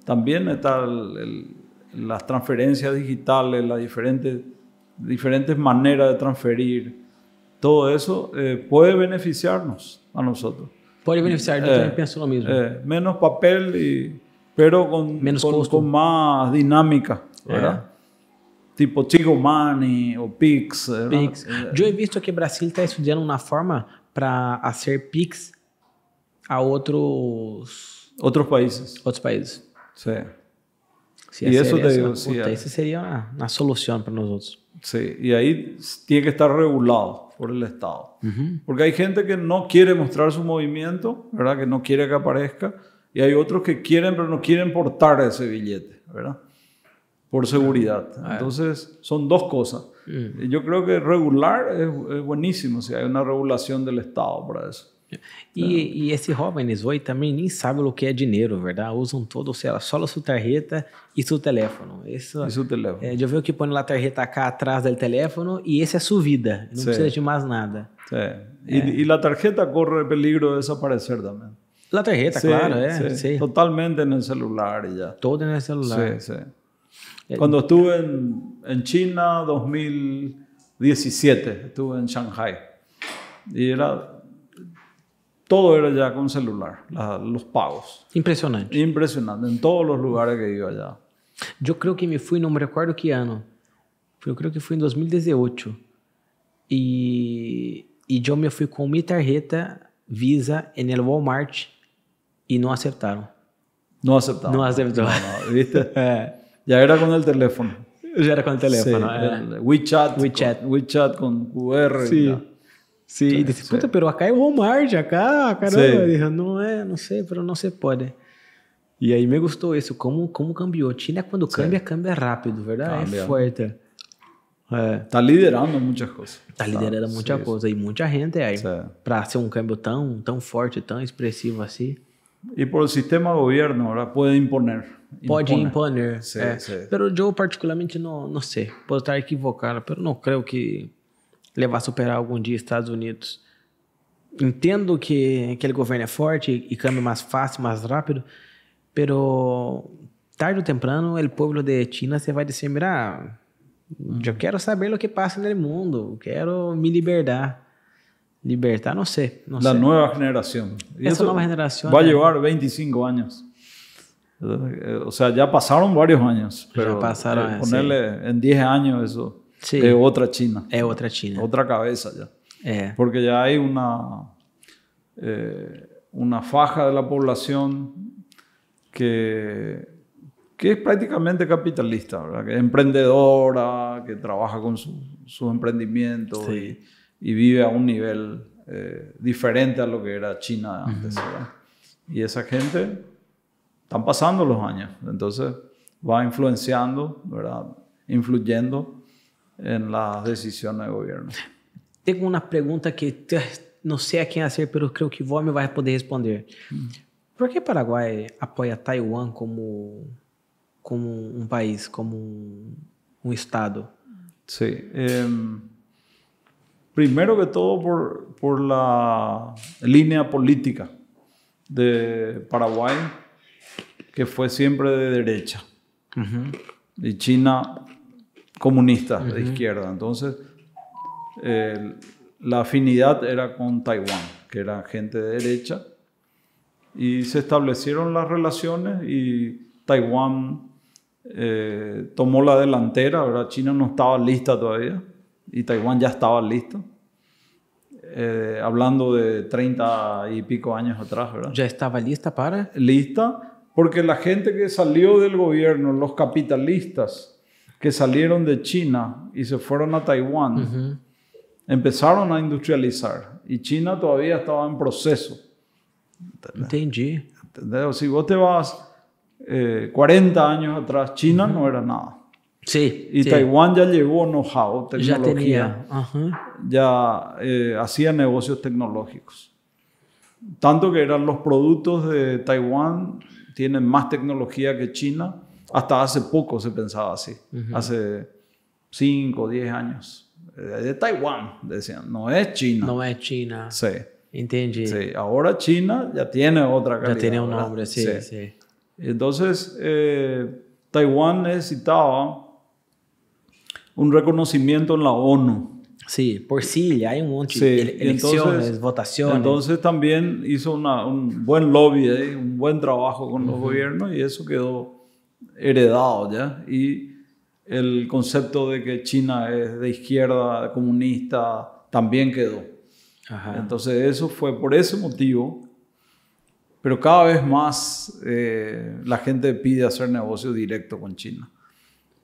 También está el las transferencias digitales, las diferentes, diferentes maneras de transferir, todo eso eh, puede beneficiarnos a nosotros. Puede beneficiar, yo eh, también pienso lo mismo. Eh, menos papel, y, pero con, menos con, más dinámica, ¿verdad? tipo Tigo Money o Pix. Yo he visto que Brasil está estudiando una forma para hacer Pix a otros... Otros países. otros países. sí y eso te digo, ah. esa sería una, solución para nosotros. Sí, y ahí tiene que estar regulado por el Estado. Porque hay gente que no quiere mostrar su movimiento, ¿verdad? Que no quiere que aparezca. Y hay otros que quieren, pero no quieren portar ese billete, ¿verdad? Por seguridad. Ah, ah. Entonces, son dos cosas. Mm. Yo creo que regular es, es buenísimo si hay una regulación del Estado para eso. E, e, esse jovens hoje também nem sabe o que é dinheiro, verdade? Usam todo, sei lá, só a sua tarjeta e seu telefone. Isso, e seu É, já viu que põe lá a tarjeta cá atrás do telefone e esse é sua vida. Não Sim. precisa de mais nada. É. E, e a tarjeta corre peligro de desaparecer também. A tarjeta, claro, é. Totalmente no celular já. Todo no celular. Quando é. estuve em, em China, 2017, estuve em Shanghai. E era todo era ya con celular, los pagos. Impresionante. Impresionante, en todos los lugares que iba allá. Yo creo que me fui, no me recuerdo qué año. yo creo que fui en 2018, Y yo me fui con mi tarjeta Visa en el Walmart y no aceptaron. No aceptaron. No, aceptaron, ¿viste? ya era con el teléfono. Ya era con el teléfono. WeChat. WeChat. Con, QR. Sí. Sim, é, disse, puta, pero acá é o Walmart, acá, caramba. Disse, não é, não sei, pero não se pode. E aí me gostou isso, como, como cambiou. China, quando cambia, cambia rápido, verdade? Cambia. É forte. É. Tá liderando muitas coisas. Tá, tá liderando muitas coisa. E muita gente aí. para ser um câmbio tão, tão forte, tão expressivo assim. E por o sistema governo, agora pode imponer. Pode imponer. Sim, é. sim. Pero eu particularmente não, não sei. Posso estar equivocado, mas não creio que levar a superar algum dia Estados Unidos. Entendo que aquele governo é forte e cambia mais fácil, mais rápido, pero tarde ou temprano, o povo de China se vai dizer, mira, eu quero saber o que passa no mundo, quero me libertar. Libertar, não sei. Não da sei. nova geração. Essa nova geração. Vai é- levar 25 anos. Eh, o sea, ya pasaron varios años. Pero ya pasaron. Eh, é, ponerle sí. en 10 años eso. es otra China. Es otra China. Otra cabeza ya. Eh. Porque ya hay una, eh, una faja de la población que, que es prácticamente capitalista, que es emprendedora, que trabaja con sus su emprendimientos y, vive a un nivel eh, diferente a lo que era China antes. Y esa gente están pasando los años, entonces va influenciando, ¿verdad? influyendo en la decisión del gobierno. Tengo una pregunta que no sé a quién hacer, pero creo que vos me vas a poder responder. Mm. ¿Por qué Paraguay apoya a Taiwán como, como un país, como un, estado? Sí. Em, primero que todo por, por la línea política de Paraguay, que fue siempre de derecha. Y China comunistas de izquierda. Entonces, la afinidad era con Taiwán, que era gente de derecha, y se establecieron las relaciones y Taiwán eh, tomó la delantera, ahora China no estaba lista todavía, y Taiwán ya estaba lista. Eh, hablando de 30 y pico años atrás, ¿verdad? ¿Ya estaba lista para? Lista, porque la gente que salió del gobierno, los capitalistas, que salieron de China y se fueron a Taiwán, empezaron a industrializar y China todavía estaba en proceso. Si vos te vas 40 eh, años atrás, China no era nada. Sí. Y Taiwán ya llevó know-how, tecnología. Ya, tenía. ya eh, hacía negocios tecnológicos. Tanto que eran los productos de Taiwán, tienen más tecnología que China hasta hace poco se pensaba así, hace 5 o 10 años. Eh, de, Taiwán, decían, no es China. No es China. Sí. Entendí. Sí, ahora China ya tiene otra calidad. Ya tiene un nombre, sí, sí, Entonces, eh, Taiwán necesitaba un reconocimiento en la ONU. Sí, por sí, ya hay un montón de elecciones, votaciones. Entonces también hizo una, un buen lobby, un buen trabajo con los gobiernos y eso quedó heredado, ¿ya? Y el concepto de que China es de izquierda, comunista, también quedó. Entonces eso fue por ese motivo, pero cada vez más eh, la gente pide hacer negocio directo con China.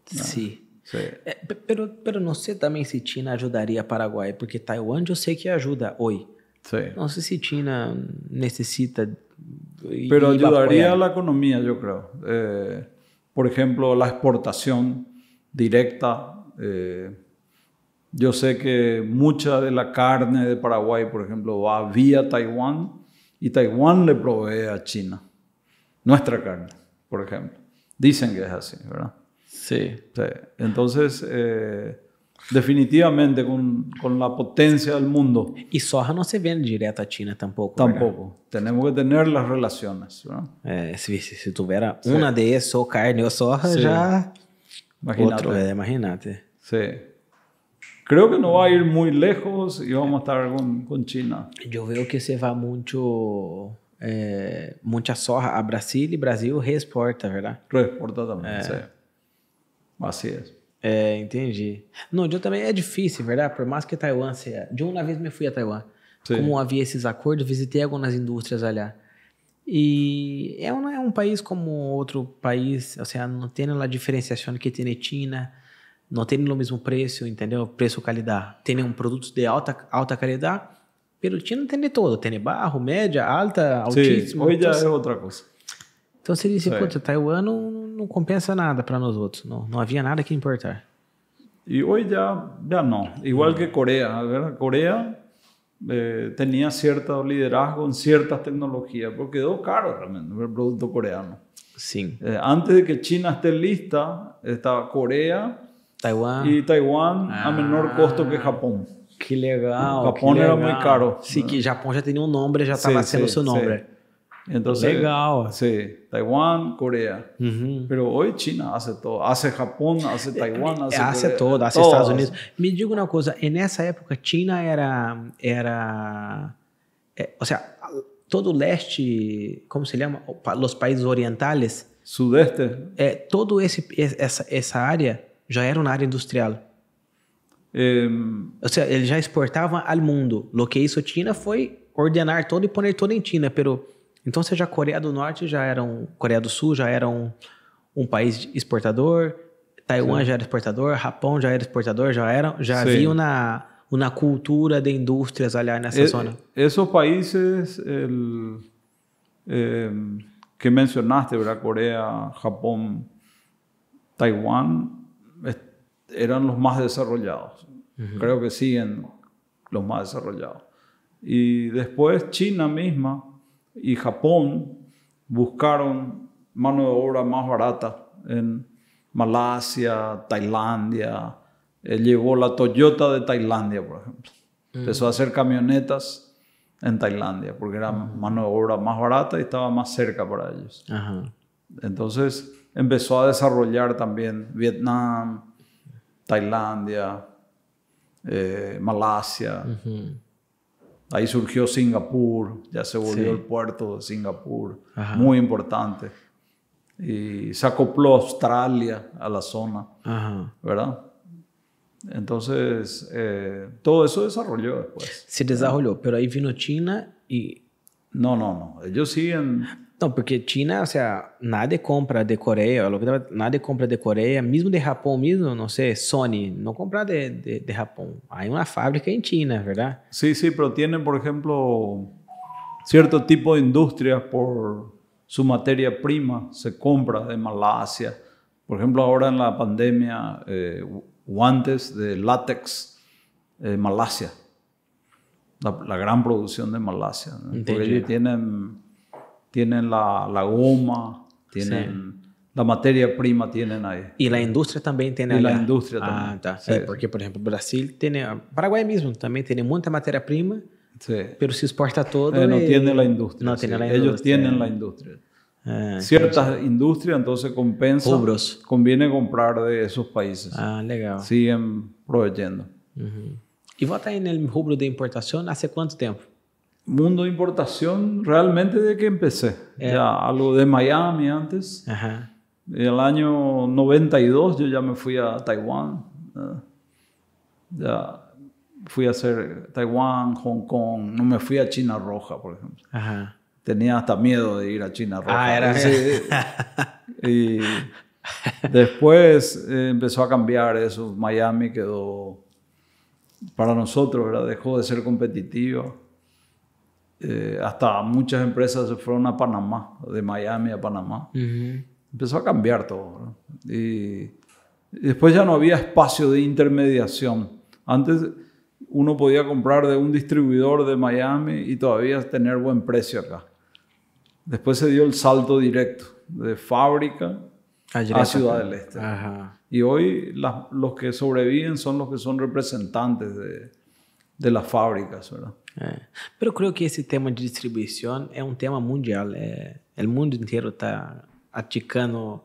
Sí. Eh, pero, pero sé también también si China ayudaría a Paraguay, porque Taiwán yo sé que ayuda hoy. no sé si China necesita Pero ayudaría a, la economía, yo creo. Eh, por ejemplo, la exportación directa. Eh, yo sé que mucha de la carne de Paraguay, por ejemplo, va vía Taiwán y Taiwán le provee a China nuestra carne, por ejemplo. Dicen que es así, ¿verdad? Sí. Entonces, eh, Definitivamente, con, la potencia del mundo. Y soja no se vende direto a China tampoco. Tampoco. Tenemos que tener las relaciones. Eh, si, si, tuviera una de eso, carne o soja, eh, ya. Imagínate. Eh, imagínate. Sí. Creo que no va a ir muy lejos y vamos a estar con, China. Yo veo que se va mucho. mucha soja a Brasil y Brasil reexporta, ¿verdad? Reexporta también, sí. Así es. É, entendi. Não, John também é difícil, verdade? Por mais que Taiwan seja. De uma vez me fui a Taiwan. Sim. Como havia esses acordos, visitei algumas indústrias ali. E é um, é um país como outro país, ou seja, não tem lá diferenciação que tem na China, não tem o mesmo preço, entendeu? Preço qualidade. Tem um produto de alta, alta qualidade, pelo China tem de todo, tem barro, média, alta, altíssimo Sim, média é então, outra coisa. Então você disse, é. putz, Taiwan não, não compensa nada para nós outros. Não, não havia nada que importar. E hoje já, já não. Igual que Coreia. A ver, Coreia eh, tinha certo liderazgo em certas tecnologias, porque deu é caro também o produto coreano. Sim. Eh, antes de que China esté lista, estava Coreia Taiwan. e Taiwan ah, a menor custo que Japão. Que legal. O Japão que legal. era muito caro. Sim, que Japão já tinha um nome, já estava sendo seu nome então Legal. sim Taiwan, Coreia, Uhum. Pero hoy China hace todo. Hace Japão, hace eh, Taiwan, eh, hace. Hace todo, hace Estados Unidos. Me diga uma coisa: nessa época, China era. era é, eh, ou seja, todo o leste, como se chama? Os países orientais. Sudeste. É, todo esse, essa, essa área já era uma área industrial. Ou seja, eles já exportavam ao mundo. O que isso China foi ordenar todo e pôr todo em China, pero então, seja a Coreia do Norte já era um, Coreia do Sul já era um, um país exportador, Taiwan Sim. já era exportador, Japão já era exportador, já era, já havia na na cultura de indústrias ali nessa zona. Esses países el, eh, que mencionaste, ¿verdad? Corea, Japón, Taiwán, eran los más desarrollados. Creio que siguen os mais desarrollados. E depois China mesma y Japón buscaron mano de obra más barata en Malasia, Tailandia. Eh, llevó la Toyota de Tailandia, por ejemplo. Empezó a hacer camionetas en Tailandia porque era mano de obra más barata y estaba más cerca para ellos. Entonces empezó a desarrollar también Vietnam, Tailandia, eh, Malasia. Ahí surgió Singapur, ya se volvió el puerto de Singapur, muy importante. Y se acopló Australia a la zona, ¿verdad? Entonces, eh, todo eso desarrolló después. Se desarrolló, pero ahí vino China y... No, no, no. Ellos siguen porque China, o sea, nada compra de Corea, nada compra de Corea mismo de Japón, mismo, no sé, Sony, no compra de, de, Japón. Hay una fábrica en China, ¿verdad? Sí, sí, pero tienen, por ejemplo, cierto tipo de industrias por su materia prima, se compra de Malasia. Por ejemplo, ahora en la pandemia, eh, guantes de látex, eh, Malasia. La, gran producción de Malasia. por Porque ellos tienen tienen la, la goma, tienen la materia prima, tienen ahí. Y la industria también tiene. Y la industria ah, también. Sí, porque, por ejemplo, Brasil tiene, Paraguay mismo también tiene mucha materia prima, pero se exporta todo. Eh, no y... tiene la industria. No la industria. Ellos tienen la industria. Ah, Ciertas industrias, entonces compensa, conviene comprar de esos países. Ah, legal. Siguen proveyendo. Y vos vota en el rubro de importación, ¿hace cuánto tiempo? mundo de importación realmente de que empecé. Eh. Ya algo de Miami antes. El año 92 yo ya me fui a Taiwán. Eh. Ya fui a hacer Taiwán, Hong Kong. No me fui a China Roja, por ejemplo. Tenía hasta miedo de ir a China Roja. Ah, era y después eh, empezó a cambiar eso. Miami quedó para nosotros, ¿verdad? Dejó de ser competitivo eh, hasta muchas empresas se fueron a Panamá, de Miami a Panamá. Empezó a cambiar todo. Y después ya no había espacio de intermediación. Antes uno podía comprar de un distribuidor de Miami y todavía tener buen precio acá. Después se dio el salto directo de fábrica a Ciudad del Este. Y hoy los que sobreviven son los que son representantes de, de las fábricas, ¿verdad? É. Eu creio que esse tema de distribuição é um tema mundial. É, eh, o mundo inteiro está aticando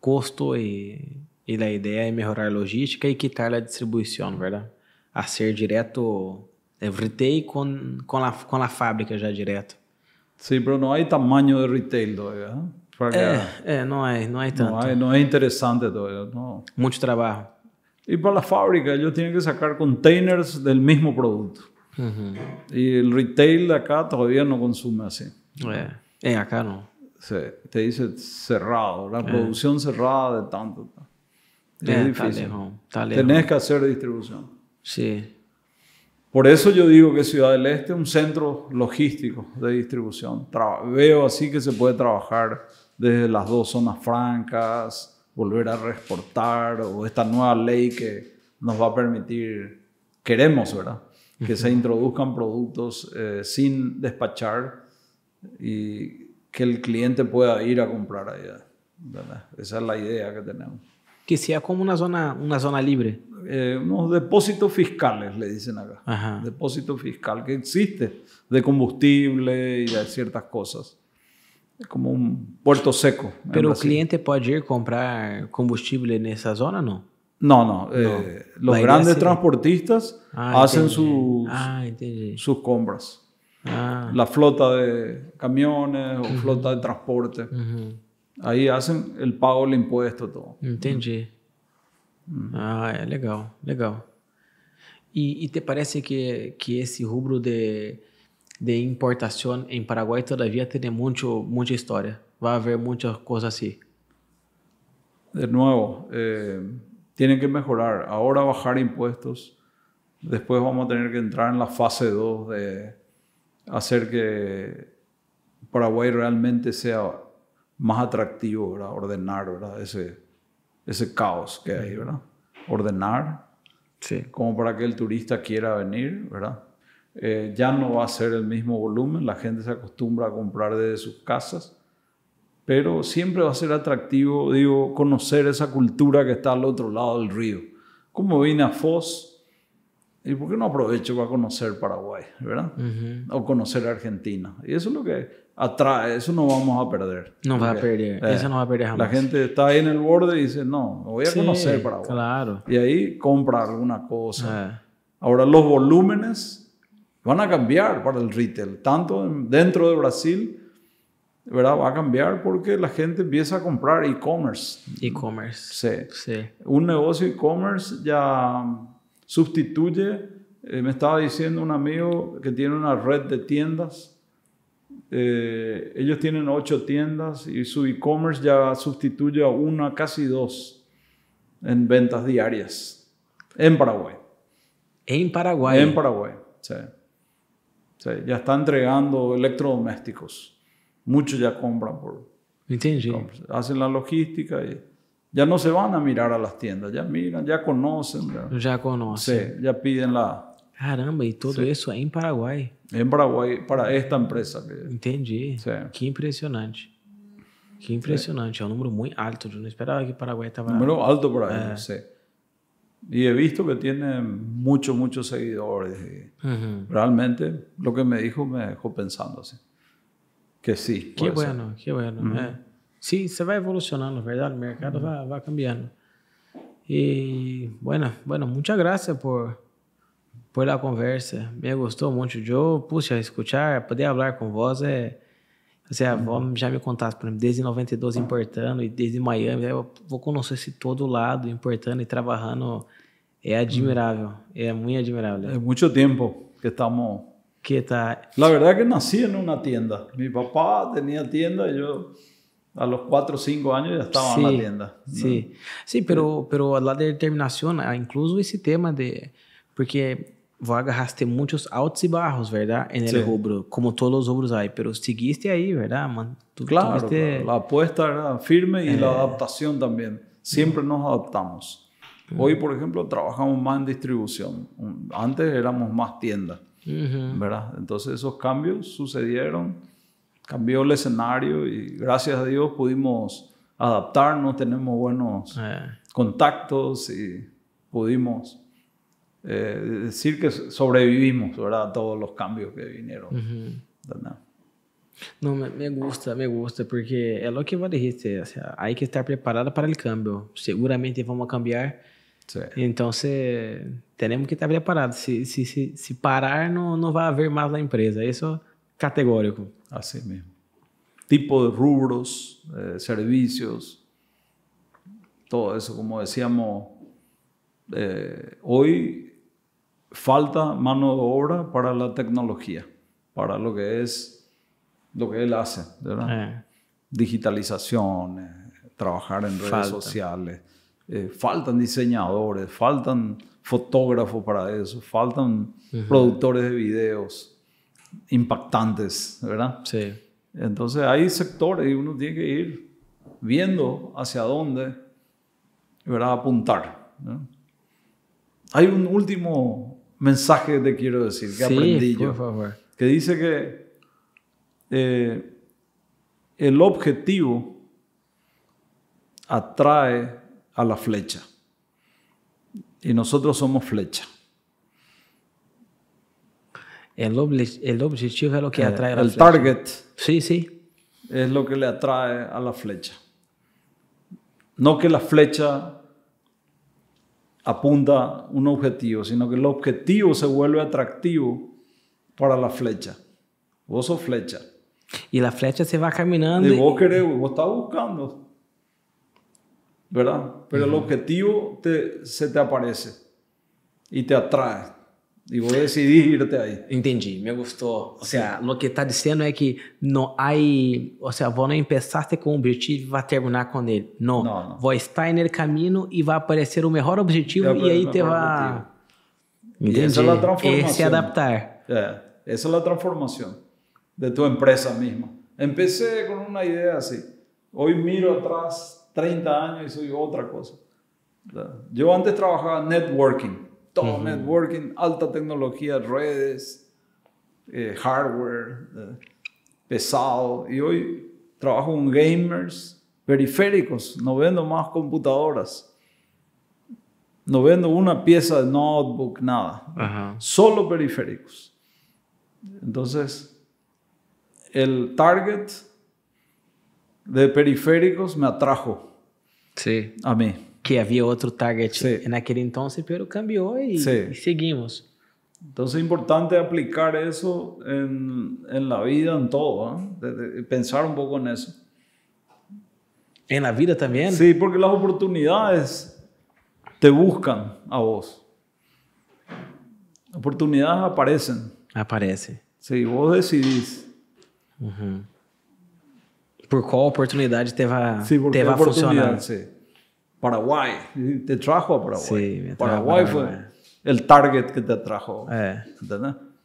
custo e, e a ideia é melhorar a logística e quitar a distribuição, verdade? A ser direto, eh, retail com, com, a, com a fábrica já direto. Sim, pero não há tamanho de retail todavía. É, é, não é, não é tanto. Não é, não é interessante todavía, não. Muito trabalho. E para a fábrica, eu tinha que sacar containers do mesmo produto. Y el retail de acá todavía no consume así. Eh, en acá no. te dice cerrado, la eh. producción cerrada de tanto. Es eh, difícil. Lejos, Tenés que hacer distribución. Sí. Por eso yo digo que Ciudad del Este es un centro logístico de distribución. veo así que se puede trabajar desde las dos zonas francas, volver a reexportar o esta nueva ley que nos va a permitir, queremos, ¿verdad? que se introduzcan productos eh, sin despachar y que el cliente pueda ir a comprar allá. Esa es la idea que tenemos. Que sea como una zona, una zona libre. Eh, unos depósitos fiscales, le dicen acá. Depósito fiscal que existe de combustible y de ciertas cosas. Como un puerto seco. Pero el cliente puede ir a comprar combustible en esa zona, ¿no? No, no. Eh, los grandes transportistas ah, hacen sus, ah, sus compras. Ah. La flota de camiones o flota de transporte. Ahí hacen el pago del impuesto, todo. Entendi. Ah, es legal, legal. Y te parece que, que rubro de, importación en Paraguay todavía tiene mucho mucha ¿Va Va haber muchas cosas así? así. De nuevo... Eh, tienen que mejorar. Ahora bajar impuestos, después vamos a tener que entrar en la fase 2 de hacer que Paraguay realmente sea más atractivo, ¿verdad? ordenar ¿verdad? Ese, ese caos que hay, ¿verdad? ordenar, sí. como para que el turista quiera venir, ¿verdad? Eh, ya no va a ser el mismo volumen, la gente se acostumbra a comprar desde sus casas pero siempre va a ser atractivo, digo, conocer esa cultura que está al otro lado del río. Como vine a Foz, ¿y por qué no aprovecho para conocer Paraguay, verdad? O conocer Argentina. Y eso es lo que atrae, eso no vamos a perder. No va a perder, eh, eso no va a perder jamás. La gente está ahí en el borde y dice, no, voy a conocer Paraguay. Claro. Y ahí compra alguna cosa. Ah. Ahora, los volúmenes van a cambiar para el retail, tanto dentro de Brasil ¿verdad? Va a cambiar porque la gente empieza a comprar e-commerce. E-commerce. Sí. sí. Un negocio e-commerce ya sustituye, eh, me estaba diciendo un amigo que tiene una red de tiendas, eh, ellos tienen ocho tiendas y su e-commerce ya sustituye a una, casi dos, en ventas diarias, en Paraguay. En Paraguay. En Paraguay, sí. sí. Ya está entregando electrodomésticos muchos ya compran por... Entendi. hacen la logística y ya no se van a mirar a las tiendas, ya miran, ya conocen. Ya, conocen. Sí, ya piden la... Caramba, y todo eso en Paraguay. En Paraguay, para esta empresa. entendí, qué Sí. qué impresionante Que impresionante um número muy alto. yo no esperaba que Paraguay Un Número alto para ellos, sí. Y he visto que tiene muchos, muchos seguidores. Realmente lo que me dijo me dejó pensando así. Que sim, que bueno, ser. qué bueno. Uh -huh. é. Sí, se va evolucionando, verdade, o mercado vai, vai va, cambiando. E, bueno, bueno, muchas gracias por, por la conversa. Me gostou monte de jogo. puxa, escutar, poder falar com vós é. Você uhum. já me contasse, por exemplo, desde 92 importando e desde Miami, eu eh, vou conhecer esse todo lado, importando e trabalhando. É admirável, uhum. é muito admirável. É muito tempo que estamos La verdad que nací en una tienda. Mi papá tenía tienda y yo a los 4 o 5 años ya estaba en la tienda. Sí, sí pero, pero la determinación, ah, incluso ese tema de... Porque vos muchos muchos altos y bajos ¿verdad? En el rubro, como todos los rubros hay, pero seguiste ahí, ¿verdad, man? claro, la apuesta era firme y la eh. adaptación también. Siempre nos adaptamos. Mm. Hoy, por ejemplo, trabajamos más en distribución. Antes éramos más tiendas. ¿verdad? Entonces esos cambios sucedieron, cambió el escenario y gracias a Dios pudimos adaptarnos, tenemos buenos eh. contactos y pudimos eh, decir que sobrevivimos ¿verdad? a todos los cambios que vinieron. No, me, gusta, me gusta, porque es lo que vos dijiste, hay que estar preparada para el cambio. Seguramente vamos a cambiar, entonces, tenemos que estar preparados. si se, parar, no va a haber más la empresa. eso es categórico. así mismo Tipo de rubros, eh, servicios, todo eso, como decíamos, eh, hoy falta mano de obra para la tecnología, para lo que es lo que él hace, eh. Digitalización, trabajar en redes sociales eh, faltan diseñadores, faltan fotógrafos para eso, faltan productores de videos impactantes, ¿verdad? Sí. Entonces hay sectores y uno tiene que ir viendo hacia dónde, ¿verdad? Apuntar. Hay un último mensaje que te quiero decir, que aprendí yo, que dice que eh, el objetivo atrae a la flecha. Y nosotros somos flecha. El, el objetivo es lo que eh, atrae a la flecha. El target. Sí, sí. Es lo que le atrae a la flecha. No que la flecha apunta un objetivo, sino que el objetivo se vuelve atractivo para la flecha. Vos sos flecha. Y la flecha se va caminando. Y vos querés, vos buscando. ¿verdad? Pero uh -huh. el objetivo te, se te aparece y te atrae. E vou decidir ir até aí. Entendi, me gostou. Ou seja, o que está dizendo é que não há. Ou seja, vou não começar com o objetivo e vai terminar com ele. Não. não, não. Vou estar no caminho e vai aparecer o melhor objetivo e aí te vai. Entendi. Essa é a adaptar. É, eh, essa é a transformação de tua empresa mesma. Empecé com uma ideia assim. Hoje miro atrás 30 años y soy otra cosa. Yo antes trabajaba networking, todo networking, alta tecnología, redes, eh, hardware, eh, pesado. Y hoy trabajo con gamers, periféricos, no vendo más computadoras. No vendo una pieza de notebook, nada. Solo periféricos. Entonces, el target de periféricos me atrajo. Sí. A mí. Que había otro target en aquel entonces, pero cambió y, seguimos. Entonces es importante aplicar eso en, en la vida, en todo, ¿ah? pensar un poco en eso. En la vida también. Sí, porque las oportunidades te buscan a vos. Oportunidades aparecen. Aparece. Sí, vos decidís por qual oportunidade teve a, a funcionar. Paraguay. te trajo a Paraguay. Paraguay fue el target que te trajo. Eh.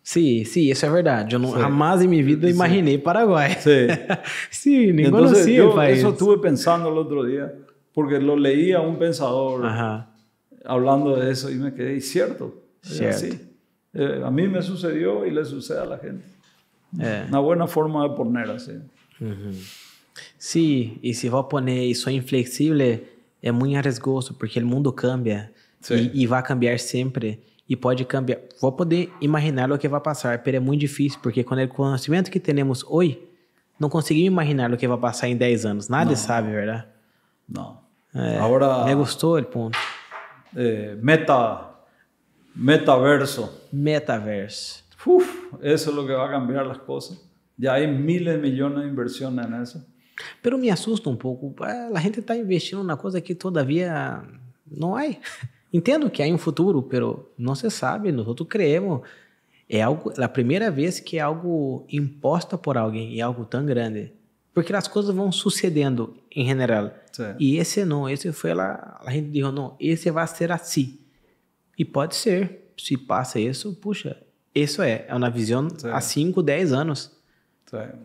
sí Sí, eso es verdad. yo verdade. Eu não, vida imaginé Paraguay. Sí, sim, conocía conhecia país. estuve pensando el otro día porque lo leía a um pensador hablando de eso y me quedé, cierto. Cierto. Eh, a mí me sucedió y le sucede a la gente. Eh. Una buena forma de poner así. sim e se vou a poner inflexível é muito a porque o mundo cambia e, e, vai cambiar sempre. E pode cambiar. Vou poder imaginar o que vai passar, mas é muito difícil, porque com o conhecimento que temos hoje, não conseguimos imaginar o que vai passar em 10 anos. Nada não. sabe, verdade? Não. É, eh, Agora. Me gostou o ponto. É, eh, meta. Metaverso. Metaverso. Uf, isso é o que vai cambiar as coisas. Já há milhares de milhões de inversões nisso. Pero me assusta um pouco. A ah, gente está investindo na coisa que todavia não há. Entendo que há um futuro, pero não se sabe, nós outros cremos. É algo, a primeira vez que é algo imposto por alguém, é algo tão grande. Porque as coisas vão sucedendo em geral. Sim. E esse não, esse foi lá, a gente disse, não, esse vai ser assim. E pode ser, se passa isso, puxa, isso é, é uma visão Sim. há 5, 10 anos.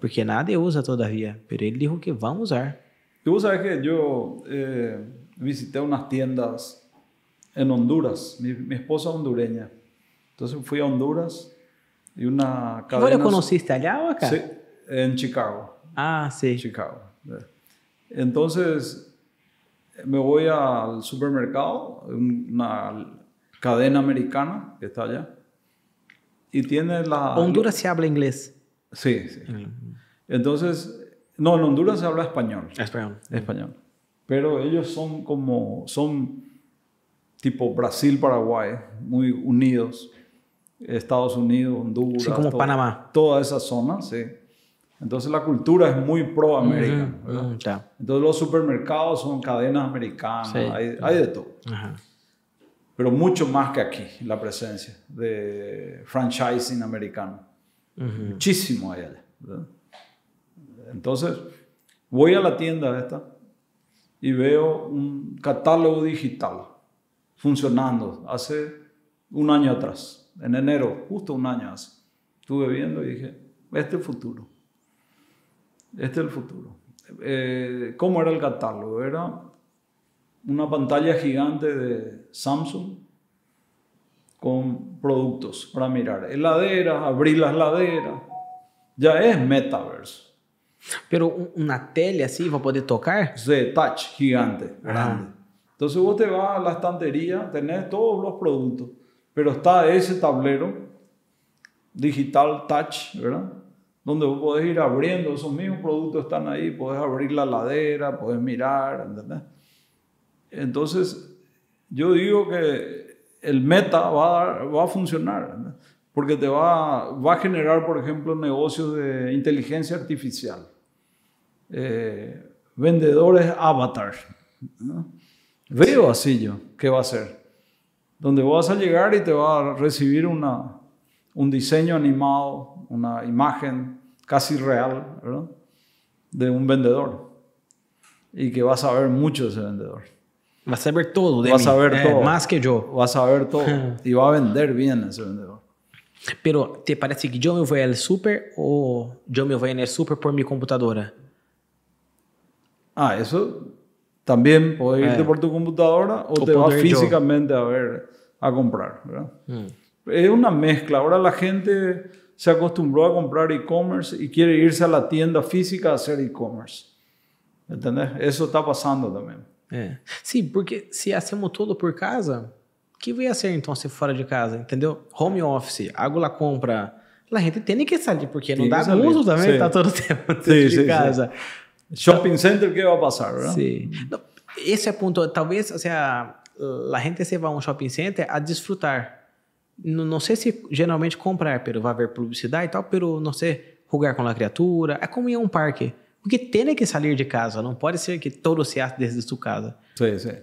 Porque nadie usa todavía, pero él dijo que van a usar. Y vos que yo eh, visité unas tiendas en Honduras, mi, esposa esposa hondureña. Entonces fui a Honduras y una cadena... ¿Vos lo conociste allá o acá? Sí, en Chicago. Ah, sí. Chicago. Entonces me voy al supermercado, una cadena americana que está allá. Y tiene la... Honduras se habla inglés. Sí, sí. Entonces, no, en Honduras se habla español. Español. Español. Pero ellos son como, son tipo Brasil, Paraguay, muy unidos. Estados Unidos, Honduras. Sí, como Panamá. Toda esa zona, sí. Entonces la cultura es muy pro américa mm, Entonces los supermercados son cadenas americanas, hay, de todo. Pero mucho más que aquí la presencia de franchising americano muchísimo a allá. Entonces, voy a la tienda esta y veo un catálogo digital funcionando hace un año atrás, en enero, justo un año hace. Estuve viendo y dije, este es el futuro. Este es el futuro. Eh, ¿Cómo era el catálogo? Era una pantalla gigante de Samsung con productos para mirar heladeras, abrir las laderas. Ya es metaverso. Pero una tele así va a poder tocar. Sí, touch gigante, ah. grande. Entonces vos te vas a la estantería, tenés todos los productos, pero está ese tablero digital touch, ¿verdad? Donde vos podés ir abriendo, esos mismos productos están ahí, podés abrir la ladera, podés mirar, ¿entendés? Entonces, yo digo que el meta va a, funcionar, porque te va, va a generar, por ejemplo, negocios de inteligencia artificial, eh, vendedores avatar. Veo así yo, ¿qué va a ser? Donde vas a llegar y te va a recibir una, un diseño animado, una imagen casi real de un vendedor y que vas a ver mucho de ese vendedor va a saber todo de Vas a eh, todo. Más que yo. Vas a saber todo. y va a vender bien ese vendedor. Pero, ¿te parece que yo me voy al súper o yo me voy en el súper por mi computadora? Ah, eso también. puede eh. irte por tu computadora o, te vas físicamente a ver, a comprar. ¿verdad? Mm. Es una mezcla. Ahora la gente se acostumbró a comprar e-commerce y quiere irse a la tienda física a hacer e-commerce. ¿Entendés? Eso está pasando también. É. Sim, porque se é ser motodo por casa, que ia ser então se fora de casa, entendeu? Home office, água compra. A gente tem que sair porque não dá uso também, tá todo tempo dentro sim, de sim, casa. Sim. Shopping center, é o que vai passar? Né? Sim. Não, esse é o ponto. Talvez, ou seja, a gente se vá a um shopping center a desfrutar. Não, não sei se geralmente comprar, pero vai ver publicidade e tal, pero não sei, jogar com a criatura. É como ir a um parque porque tem é que sair de casa, não pode ser que todo se hace desde sua casa. Sim, sim.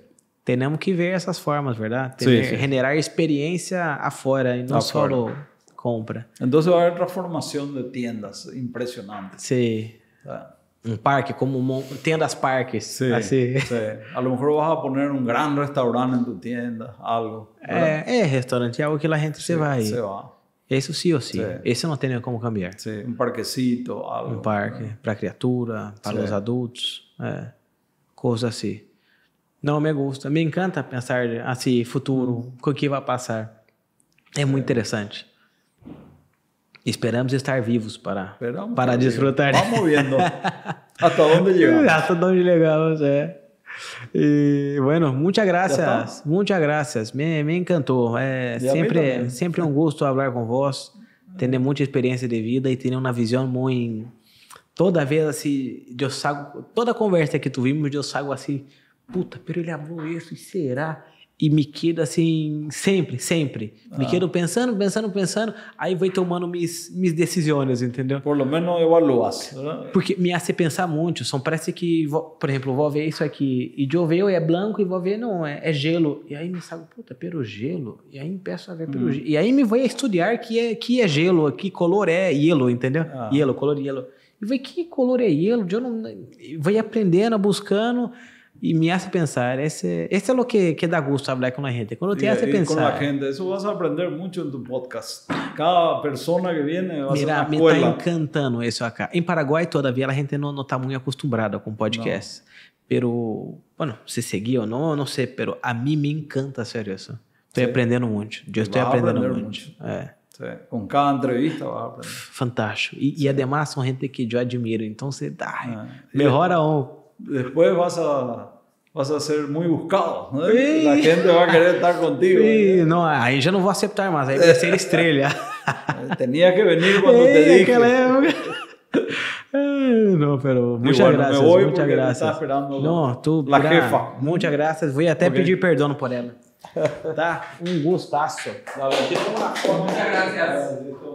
Temos que ver essas formas, verdade? Tener, sí, Generar experiência afora e não afora. só compra. Então vai haver transformação de tiendas impressionante. Sim. Tá. Um parque, como um, tendas parques. Sim, assim. sim. A lo mejor vas a poner um grande restaurante em tu tienda, algo. É, é, restaurante, é algo que a gente se vai. Se vai. Isso sim ou sim. Isso não tem como cambiar. Um parquecito, algo. Um parque para criatura, para os adultos, eh, coisas assim. Não me gusta. Me encanta pensar assim futuro, mm. o que vai passar. É muito interessante. Esperamos estar vivos para, para desfrutar. Vamos vendo. Até onde chegamos. Hasta onde llegamos, é. E, bueno, muchas gracias, muchas gracias. Me, me encantou. Eh, é, sempre, sempre um gosto falar com vós. Tener muita experiência de vida e ter uma visão muito. Toda vez assim, eu saio. Toda conversa que vimos eu saio assim. Puta, pero ele amou isso, e será? e me quedo assim, sempre, sempre. Ah. Me quedo pensando, pensando, pensando, aí vou tomando minhas, minhas decisões, entendeu? Por lo menos eu aluas. Né? Porque me hace pensar muito, são parece que, por exemplo, vou ver isso aqui, e de ver é branco, e vou ver não, é, é gelo. E aí me sabe, puta, pelo gelo, e aí me peço a ver pelo hum. gelo. E aí me vai estudar que é, que é gelo, que color é yellow, entendeu? Ah. Yellow, color yellow. E vai que color é yellow? Eu não, vai aprendendo, buscando e me hace pensar, esse é o que, que gosto gusto falar com a gente, quando te faz hace eh, pensar. com a gente, isso vas a aprender muito em tu podcast. Cada pessoa que vem va Mira, a ser me está encantando isso acá. Em Paraguai, todavia, a gente não está muito acostumbrada com podcast, mas pero bueno, se seguía ou não não sei pero a mim me encanta sério isso estou aprendendo muito mucho, estou aprendendo muito É. Com cada entrevista vai aprender. Fantástico. E, e además são gente que eu admiro, então você dá. Ah, melhora é. um después vas a vas a ser muy buscado. ¿no? Sí. La gente va a querer estar contigo. Sí, ¿eh? no, ahí ya no voy a aceptar más, ahí voy a ser estrella. Tenía que venir cuando sí, te dije. Eh, no, pero muchas obrigado gracias. Me voy muchas gracias. esperando no, tú, la mira, jefa. Muchas gracias. Voy até okay. pedir perdón por ella. Tá? Um gustaço. Muchas gracias.